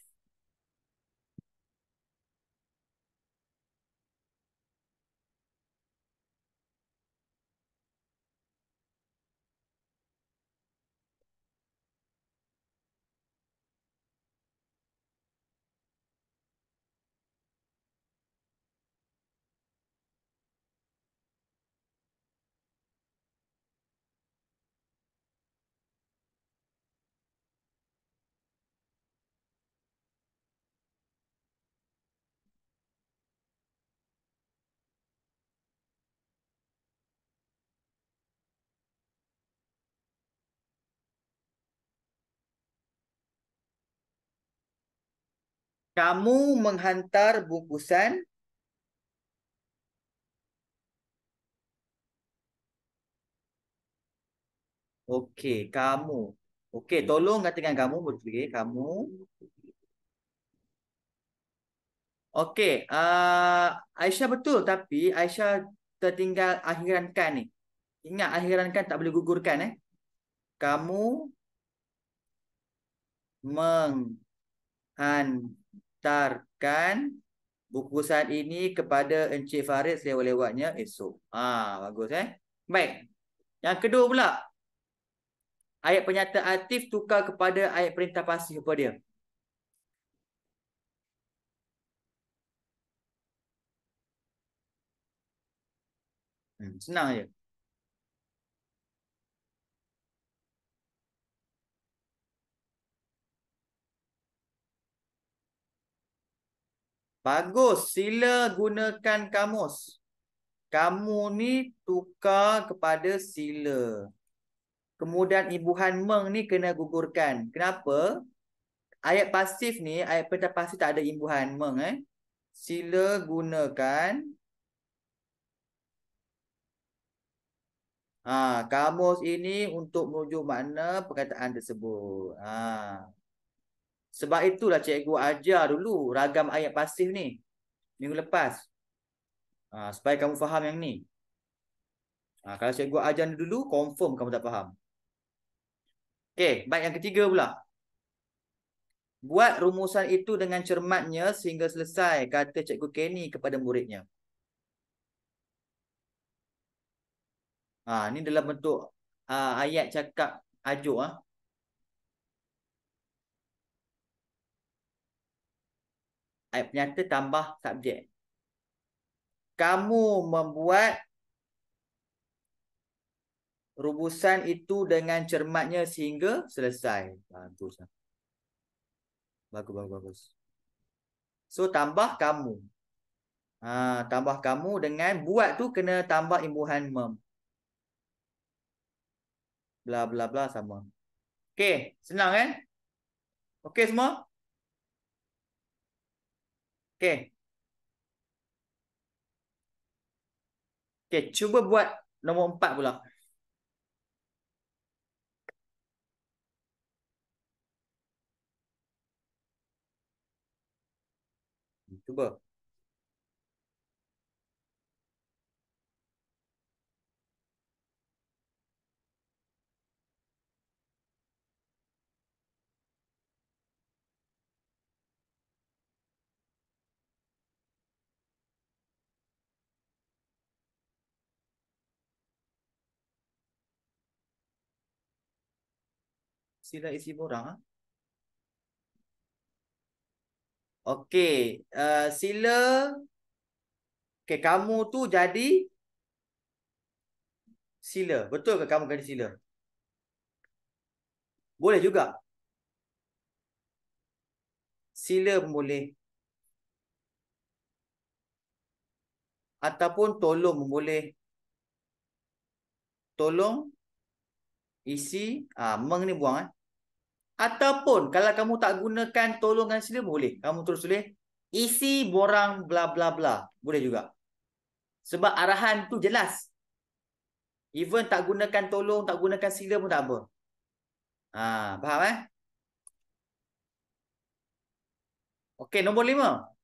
Kamu menghantar bungkusan. Okey, kamu. Okey, tolong katakan kamu berfikir. Kamu. Okey, uh, Aisyah betul tapi Aisyah tertinggal akhirankan ni. Ingat akhirankan tak boleh gugurkan eh. Kamu menghantar hantarkan bungkusan ini kepada Encik Farid selewat-lewatnya esok. Ah, bagus eh. Baik. Yang kedua pula. Ayat penyata aktif tukar kepada ayat perintah pasif apa dia? Hmm, senang je. Bagus. Sila gunakan kamus. Kamu ni tukar kepada sila. Kemudian ibuhan meng ni kena gugurkan. Kenapa? Ayat pasif ni, ayat perintah pasif tak ada imbuhan meng eh. Sila gunakan. Ha, kamus ini untuk menuju makna perkataan tersebut. Ha. Sebab itulah cikgu ajar dulu ragam ayat pasif ni. Minggu lepas. Ha, supaya kamu faham yang ni. Ha, kalau cikgu ajar dulu, confirm kamu tak faham. Okay, baik yang ketiga pula. Buat rumusan itu dengan cermatnya sehingga selesai, kata cikgu Kenny kepada muridnya. Ha, ini dalam bentuk ha, ayat cakap ajuk. Ha. ayat penyata tambah subjek. Kamu membuat rubusan itu dengan cermatnya sehingga selesai. Bagus. Lah. Bagus, bagus, bagus. So tambah kamu. Ha, tambah kamu dengan buat tu kena tambah imbuhan mem. Blah blah blah sama. Okay senang kan? Okay semua? Okay, okay cuba buat nombor empat, pula. Cuba. sila isi borang. Ah. Okey, uh, sila okay, kamu tu jadi sila. Betul ke kamu jadi sila? Boleh juga. Sila pun boleh. Ataupun tolong pun boleh. Tolong isi ah meng ni buang eh. Ataupun kalau kamu tak gunakan tolongan sila boleh. Kamu terus boleh isi borang bla bla bla. Boleh juga. Sebab arahan tu jelas. Even tak gunakan tolong, tak gunakan sila pun tak apa. Ha, faham eh? Okey, nombor lima.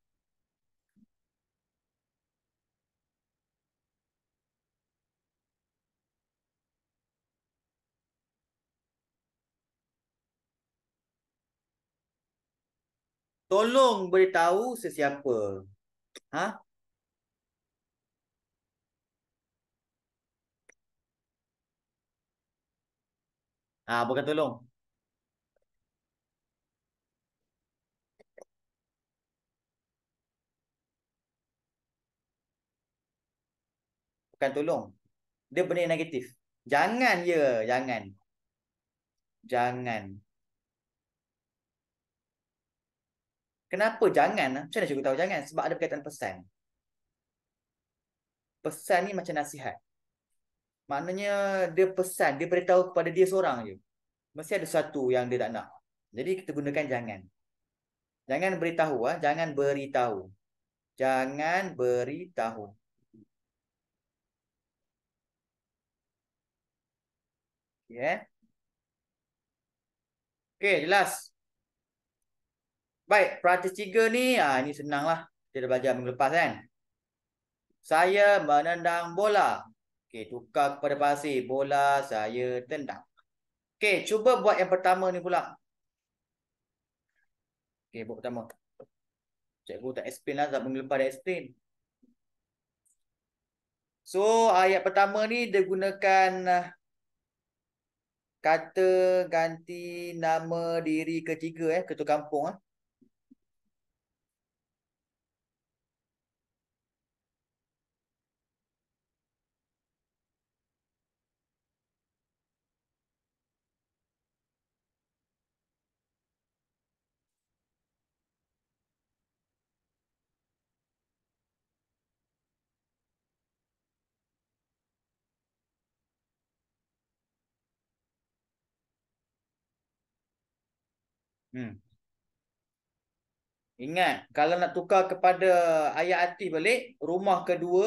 Tolong beritahu sesiapa. Ha? Ah, ha, bukan tolong. Bukan tolong. Dia benda negatif. Jangan ya, jangan. Jangan. Kenapa jangan? Ah? Macam mana cikgu tahu jangan? Sebab ada berkaitan pesan. Pesan ni macam nasihat. Maknanya dia pesan, dia beritahu kepada dia seorang je. Mesti ada satu yang dia tak nak. Jadi kita gunakan jangan. Jangan beritahu. Ha? Jangan beritahu. Jangan beritahu. Yeah. Okay, jelas. Baik, peratus tiga ni, ah, ini senanglah. Kita dah belajar minggu lepas kan. Saya menendang bola. Okey, tukar kepada pasir. Bola saya tendang. Okey, cuba buat yang pertama ni pula. Okey, buat pertama. Cikgu tak explain lah. Tak minggu lepas dah explain. So, ayat pertama ni dia gunakan ah, kata ganti nama diri ketiga eh ketua kampung eh Hmm. Ingat, kalau nak tukar kepada ayat hati balik, rumah kedua.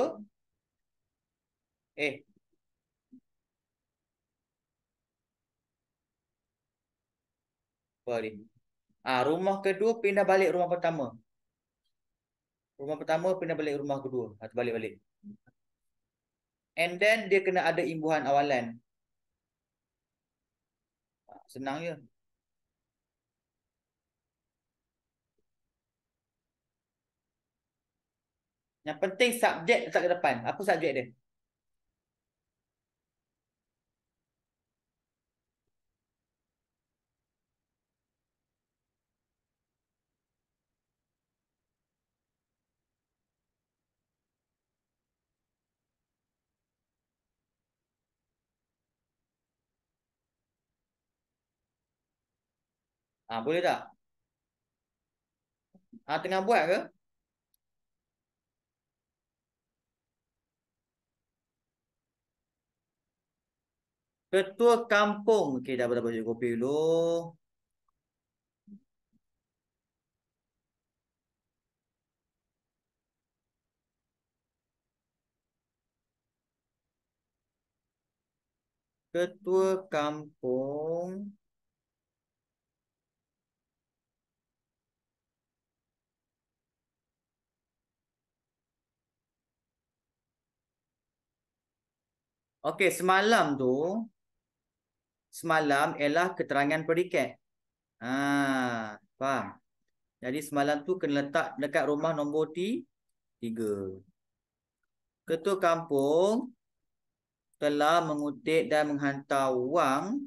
Eh. Apa Ah, ha, Rumah kedua pindah balik rumah pertama. Rumah pertama pindah balik rumah kedua. Atau ah, balik-balik. And then dia kena ada imbuhan awalan. Ah, senang je. Ya? Yang penting subjek letak ke depan. Apa subjek dia? Ah ha, boleh tak? Ah ha, tengah buat ke? Ketua kampung. Okey, dah berapa cik kopi dulu. Ketua kampung. Okey, semalam tu semalam ialah keterangan peringkat. Ha, faham? Jadi semalam tu kena letak dekat rumah nombor T3. Ketua kampung telah mengutip dan menghantar wang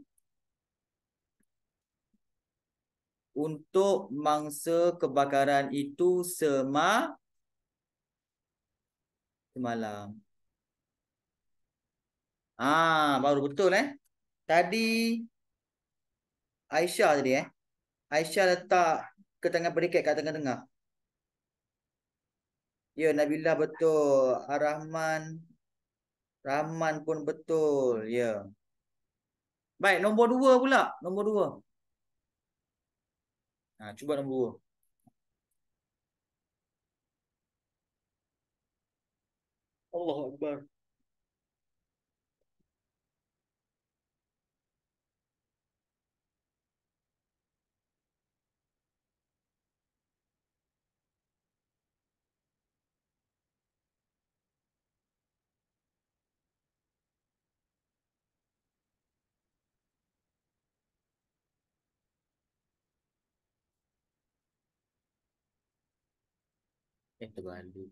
untuk mangsa kebakaran itu sema semalam. Ah, baru betul eh? Tadi Aisyah tadi eh. Aisyah letak ke tengah berikat kat tengah-tengah. Ya Nabilah betul. Ar-Rahman Rahman pun betul. Ya. Baik, nombor dua pula. Nombor dua. Ha, cuba nombor dua. Allah Akbar. terlalu.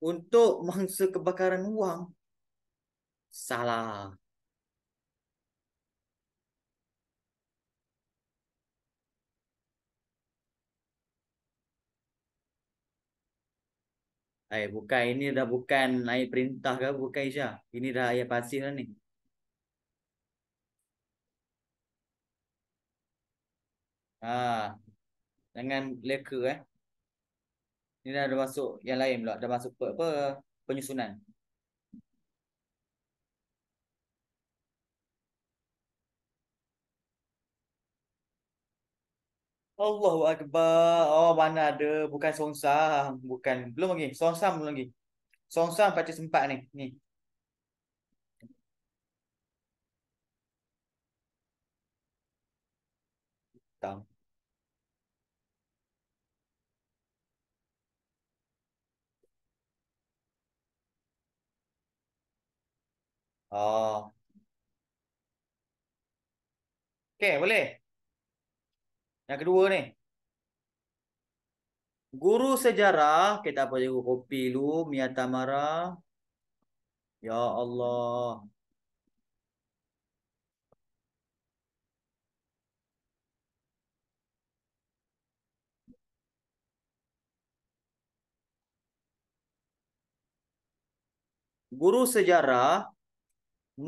Untuk mangsa kebakaran wang, salah. Eh, bukan. Ini dah bukan ayat perintah ke bukan Isya. Ini dah ayat pasif lah ni. Ha. Jangan leka eh. Ini dah, dah masuk yang lain pula. Dah masuk apa, apa penyusunan. Allahu akbar. Oh mana ada bukan songsam, bukan belum lagi. songsam belum lagi. songsam pacak sempat ni. Ni. Ah, Oh. Okay, boleh? Yang kedua ni. Guru sejarah, kita apa cikgu kopi dulu, Miatamara. Ya Allah. Guru sejarah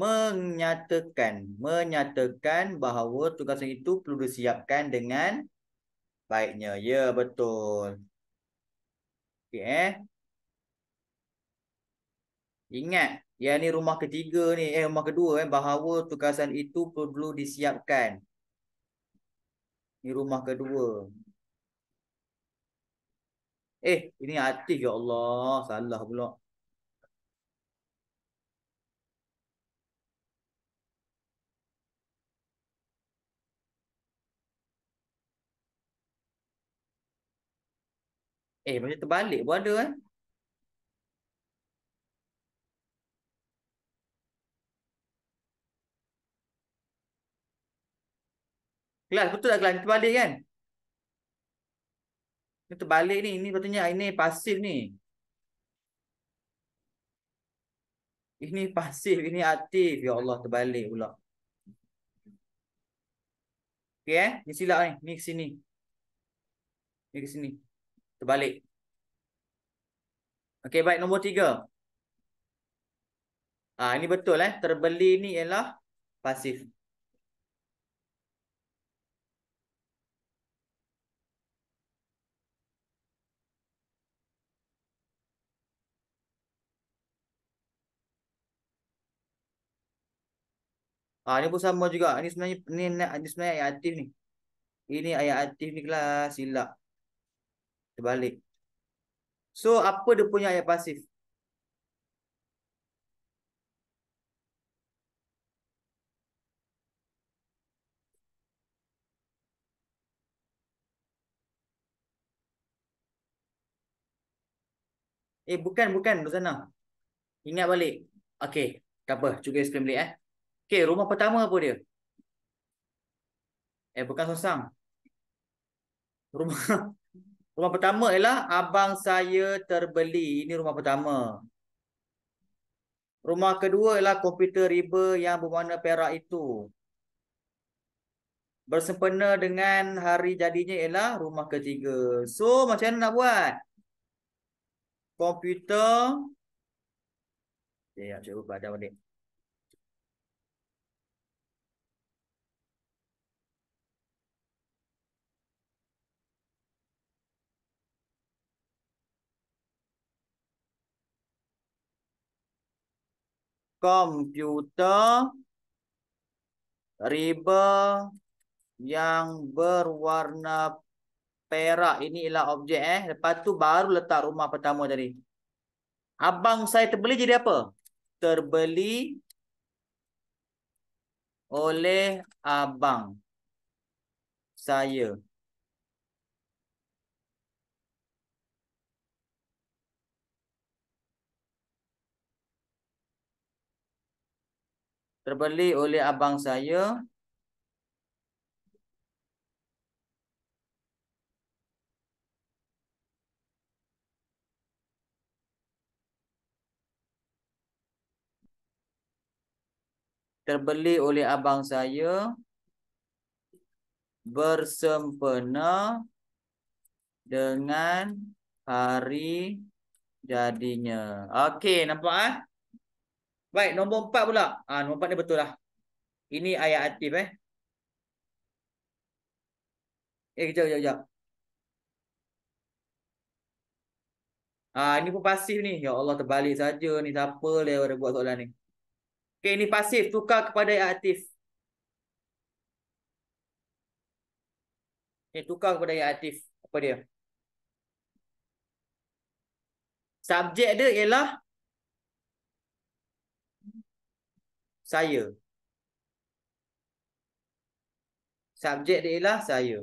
menyatakan menyatakan bahawa tugasan itu perlu disiapkan dengan baiknya. Ya, betul. Okey eh. Ingat, yang ni rumah ketiga ni, eh rumah kedua eh bahawa tugasan itu perlu disiapkan. Ni rumah kedua. Eh, ini hati ya Allah, salah pula. Eh macam terbalik pun ada kan. Kelas betul tak kelas terbalik kan? Ini terbalik ni. Ini patutnya ini pasif ni. Ini pasif, ini aktif. Ya Allah terbalik pula. Okey eh? Ni silap ni. Ni ke sini. Ni ke sini terbalik. Okey, baik. Nombor tiga. Ha, ini betul. eh Terbeli ni ialah pasif. Ah ni pun sama juga. Ini sebenarnya ni ni sebenarnya ayat aktif ni. Ini ayat aktif ni kelas silap terbalik. So apa dia punya ayat pasif? Eh bukan bukan Rosana. Ingat balik. Okay, tak apa, cuba explain balik eh. Okey, rumah pertama apa dia? Eh bukan sosang. Rumah Rumah pertama ialah abang saya terbeli. Ini rumah pertama. Rumah kedua ialah komputer riba yang berwarna perak itu. Bersempena dengan hari jadinya ialah rumah ketiga. So, macam mana nak buat? Komputer. Ya, saya cuba pada balik. komputer riba yang berwarna perak. Ini ialah objek eh. Lepas tu baru letak rumah pertama tadi. Abang saya terbeli jadi apa? Terbeli oleh abang saya. terbeli oleh abang saya terbeli oleh abang saya bersempena dengan hari jadinya. Okey, nampak Eh? Baik, nombor empat pula. Ha, nombor empat ni betul lah. Ini ayat aktif eh. Eh, kejap, kejap, kejap. Ha, ini pun pasif ni. Ya Allah, terbalik saja ni. Siapa dia ada buat soalan ni. Okay, ini pasif. Tukar kepada ayat aktif. Ini tukar kepada ayat aktif. Apa dia? Subjek dia ialah saya. Subjek dia ialah saya.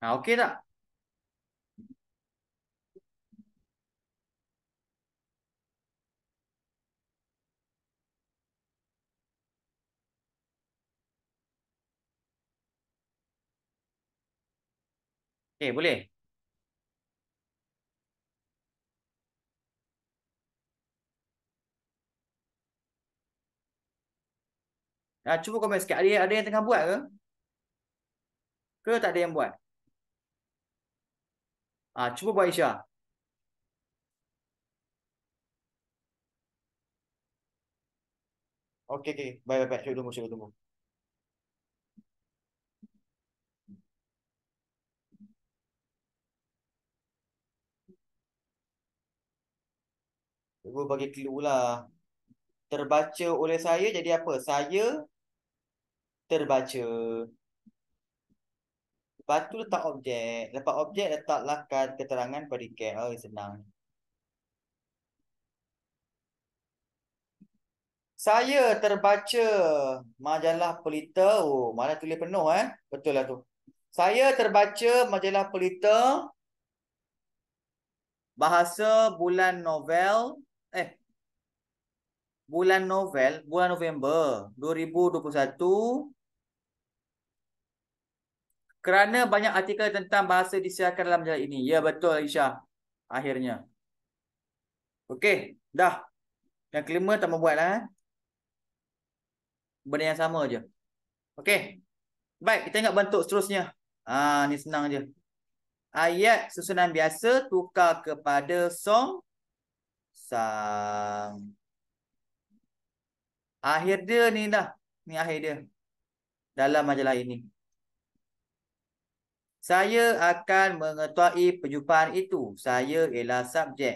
Ha, okey tak? Okay boleh? Ah cuba komen sikit. Ada, ada yang tengah buat ke? Ke tak ada yang buat? Ha, cuba buat Aisyah. Okey, okey. bye. baik, baik. Cuba tunggu, cuba tunggu. Cuba bagi clue lah. Terbaca oleh saya jadi apa? Saya terbaca. Lepas tu letak objek. Lepas objek letak lakan keterangan predikat. Oh, senang. Saya terbaca majalah pelita. Oh, mana tulis penuh eh? Betul lah tu. Saya terbaca majalah pelita bahasa bulan novel eh bulan novel bulan November 2021 kerana banyak artikel tentang bahasa disiarkan dalam majalah ini. Ya betul Isha. Akhirnya. Okey, dah. Yang kelima tak mau buatlah. Eh? Benda yang sama aje. Okey. Baik, kita ingat bentuk seterusnya. Ah, ni senang aje. Ayat susunan biasa tukar kepada song sang. Akhir dia ni dah. Ni akhir dia. Dalam majalah ini. Saya akan mengetuai perjumpaan itu. Saya ialah subjek.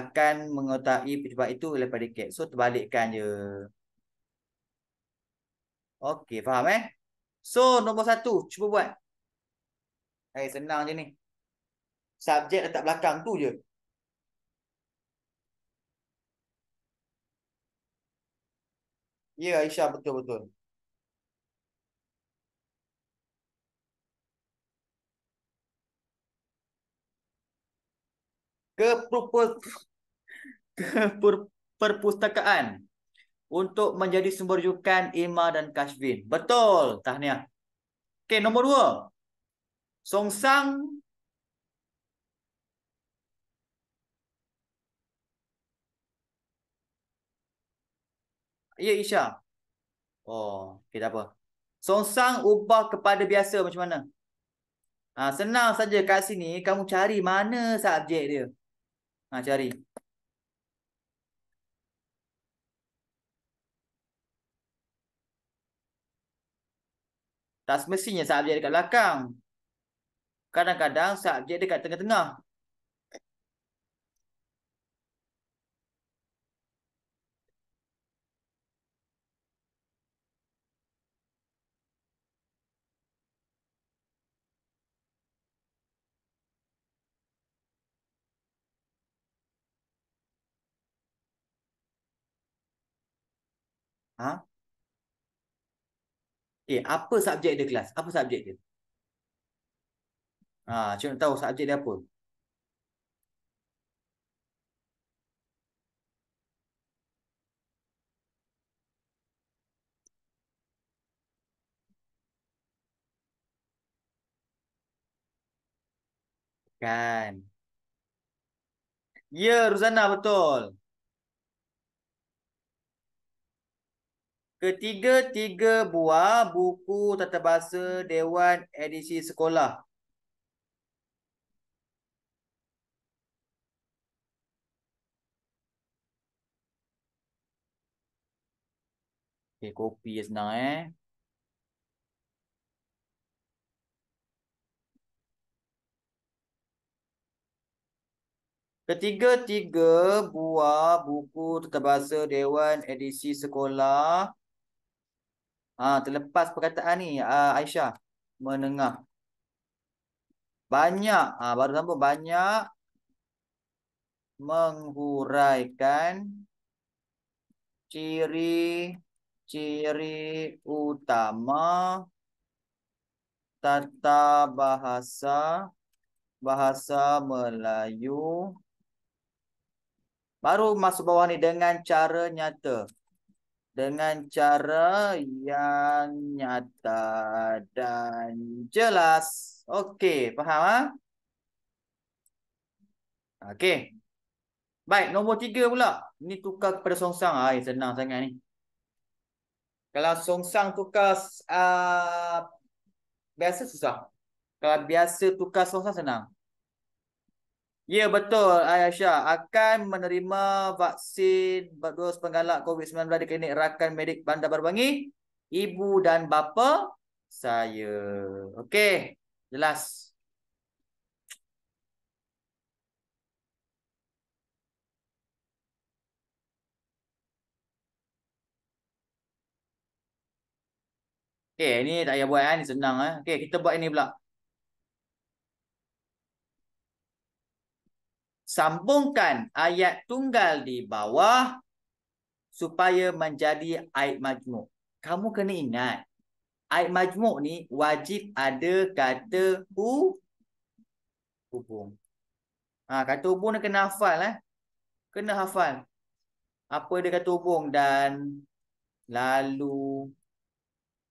Akan mengetuai perjumpaan itu oleh predikat. So, terbalikkan je. Okey, faham eh? So, nombor satu. Cuba buat. Eh, senang je ni. Subjek letak belakang tu je. Ya, Aisyah betul-betul. ke perpustakaan untuk menjadi sumber rujukan Ima dan Kashvin. Betul, tahniah. Okey, nombor dua. song sang Ya, Isha. Oh, kita okay, apa? sang ubah kepada biasa macam mana? Ha, senang saja kat sini kamu cari mana subjek dia. Ha cari. Tak semestinya subjek dekat belakang. Kadang-kadang subjek dekat tengah-tengah. Ha? Okay, eh, apa subjek dia kelas? Apa subjek dia? Ha, cuma tahu subjek dia apa. Kan. Ya, Ruzana betul. Ketiga-tiga buah buku tata bahasa Dewan Edisi Sekolah. Okey, copy je senang eh. Ketiga-tiga buah buku tata bahasa Dewan Edisi Sekolah. Ha, terlepas perkataan ni uh, Aisyah menengah. Banyak ha, baru sambung banyak menghuraikan ciri-ciri utama tata bahasa bahasa Melayu baru masuk bawah ni dengan cara nyata dengan cara yang nyata dan jelas. Okey, faham? Ha? Okey. Baik, nombor tiga pula. Ini tukar kepada songsang. Ay, ah, eh, senang sangat ni. Kalau songsang tukar uh, biasa susah. Kalau biasa tukar songsang senang. Ya betul Aisyah akan menerima vaksin dos penggalak COVID-19 di klinik rakan medik Bandar Baru Bangi ibu dan bapa saya. Okey, jelas. Okey, ini tak payah buat kan, senang eh. Okey, kita buat ini pula. sambungkan ayat tunggal di bawah supaya menjadi ayat majmuk. Kamu kena ingat, ayat majmuk ni wajib ada kata hu hubung. Ha, kata hubung ni kena hafal. Eh? Kena hafal. Apa dia kata hubung dan lalu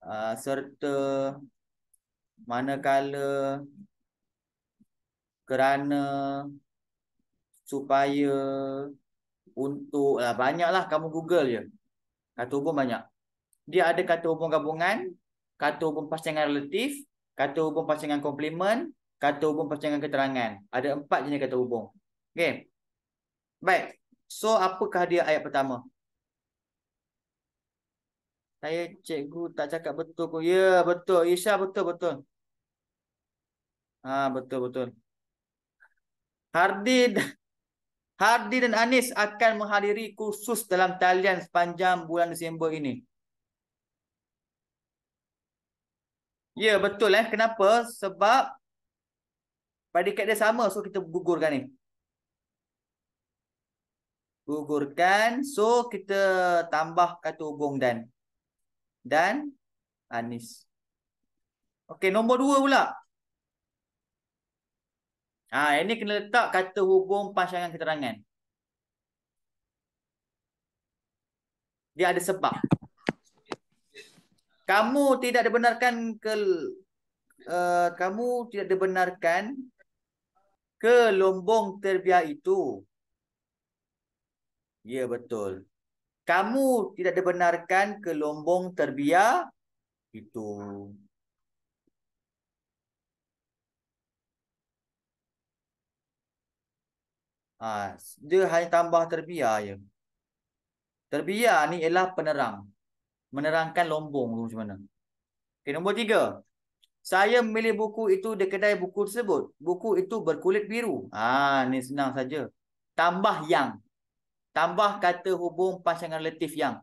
uh, serta manakala kerana supaya untuk lah banyaklah kamu google ya Kata hubung banyak. Dia ada kata hubung gabungan, kata hubung pasangan relatif, kata hubung pasangan komplement, kata hubung pasangan keterangan. Ada empat jenis kata hubung. Okey. Baik. So apakah dia ayat pertama? Saya cikgu tak cakap betul ke? Ya, betul. Isha betul betul. Ah, ha, betul betul. hardid Hardi dan Anis akan menghadiri kursus dalam talian sepanjang bulan Desember ini. Ya, betul. Eh? Kenapa? Sebab predikat dia sama. So, kita gugurkan ni. Gugurkan. So, kita tambah kata hubung dan. Dan Anis. Okey, nombor dua pula. Ha, ini kena letak kata hubung pasangan keterangan. Dia ada sebab. Kamu tidak dibenarkan ke uh, kamu tidak dibenarkan ke lombong terbiar itu. Ya betul. Kamu tidak dibenarkan ke lombong terbiar itu. Ha, dia hanya tambah terbiar je. Terbiar ni ialah penerang. Menerangkan lombong tu macam mana. Okay, nombor tiga. Saya memilih buku itu di kedai buku tersebut. Buku itu berkulit biru. Ah, ha, ni senang saja. Tambah yang. Tambah kata hubung pasangan relatif yang.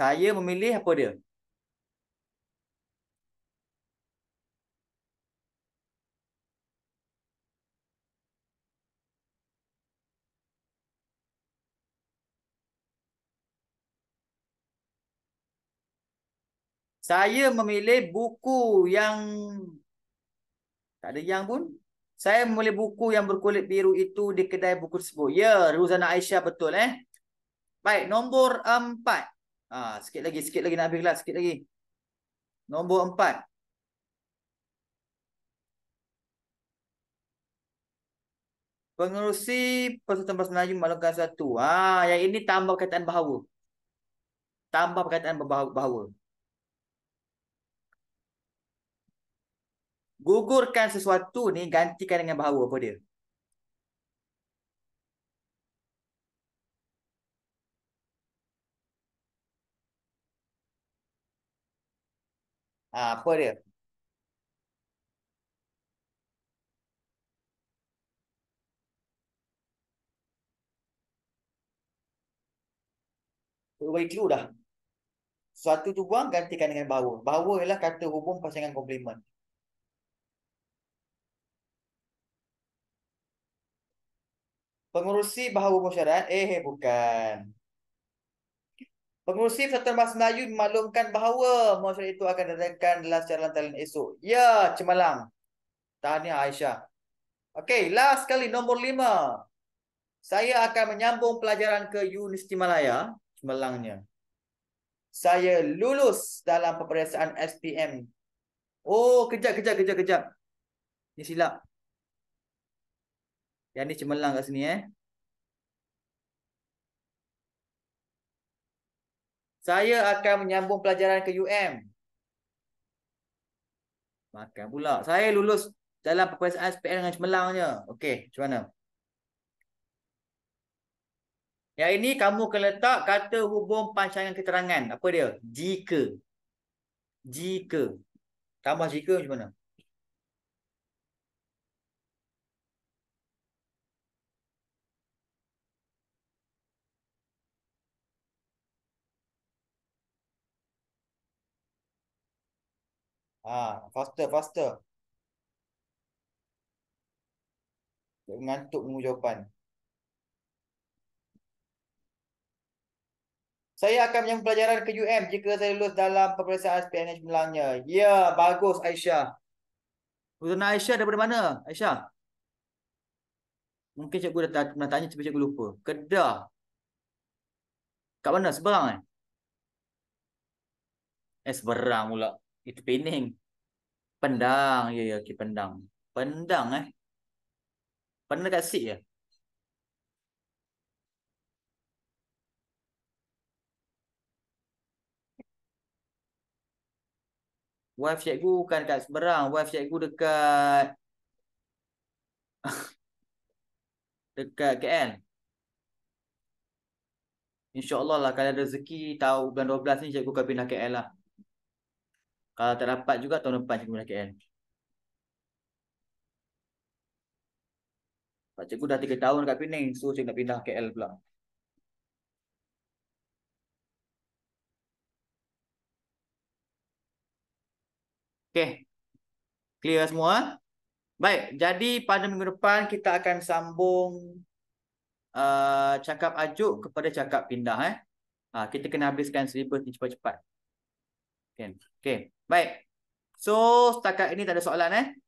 saya memilih apa dia? Saya memilih buku yang tak ada yang pun. Saya memilih buku yang berkulit biru itu di kedai buku tersebut. Ya, Ruzana Aisyah betul eh. Baik, nombor empat. Ha, sikit lagi, sikit lagi nak habis kelas. Sikit lagi. Nombor empat. Pengurusi Persatuan Bahasa Melayu Malangkan Satu. Ha, yang ini tambah perkataan bahawa. Tambah perkataan bahawa. Gugurkan sesuatu ni gantikan dengan bahawa apa dia? Ah, apa dia? Bagi clue dah. Suatu tu buang gantikan dengan bawa. Bawa ialah kata hubung pasangan komplement. Pengurusi bahawa masyarakat Eh, bukan. Pengurusi Persatuan Bahasa Melayu memaklumkan bahawa mesyuarat itu akan diadakan dalam siaran talian esok. Ya, cemalang. Tahniah Aisyah. Okey, last sekali nombor lima. Saya akan menyambung pelajaran ke Universiti Malaya. Cemalangnya. Saya lulus dalam peperiksaan SPM. Oh, kejap, kejap, kejap, kejap. Ini silap. Yang ni Cemalang kat sini eh. saya akan menyambung pelajaran ke UM. Makan pula. Saya lulus dalam perkuasaan SPN dengan cemelangnya. Okey, macam mana? Yang ini kamu akan letak kata hubung pancangan keterangan. Apa dia? Jika. Jika. Tambah jika macam mana? Ha, faster, faster. Dia mengantuk menunggu jawapan. Saya akan menyambung pelajaran ke UM jika saya lulus dalam peperiksaan SPN Malangnya. Ya, bagus Aisyah. Pertama Aisyah daripada mana? Aisyah? Mungkin cikgu dah pernah tanya tapi cikgu lupa. Kedah. Kat mana? Seberang eh? Eh, seberang pula. Itu Penang. Pendang. Ya, ya. Okay, pendang. Pendang eh. Pendang dekat Sik ya? Wife cikgu bukan dekat seberang. Wife cikgu dekat... dekat KL. InsyaAllah lah. Kalau ada rezeki tahu bulan 12 ni cikgu akan pindah KL lah. Kalau tak dapat juga tahun depan cikgu dah KL. Sebab cikgu dah 3 tahun kat Penang. So cikgu nak pindah KL pula. Okay. Clear semua. Baik. Jadi pada minggu depan kita akan sambung uh, cakap ajuk kepada cakap pindah. Eh. Uh, kita kena habiskan silibus ni cepat-cepat. Okay. Okay. Baik. So, setakat ini tak ada soalan eh.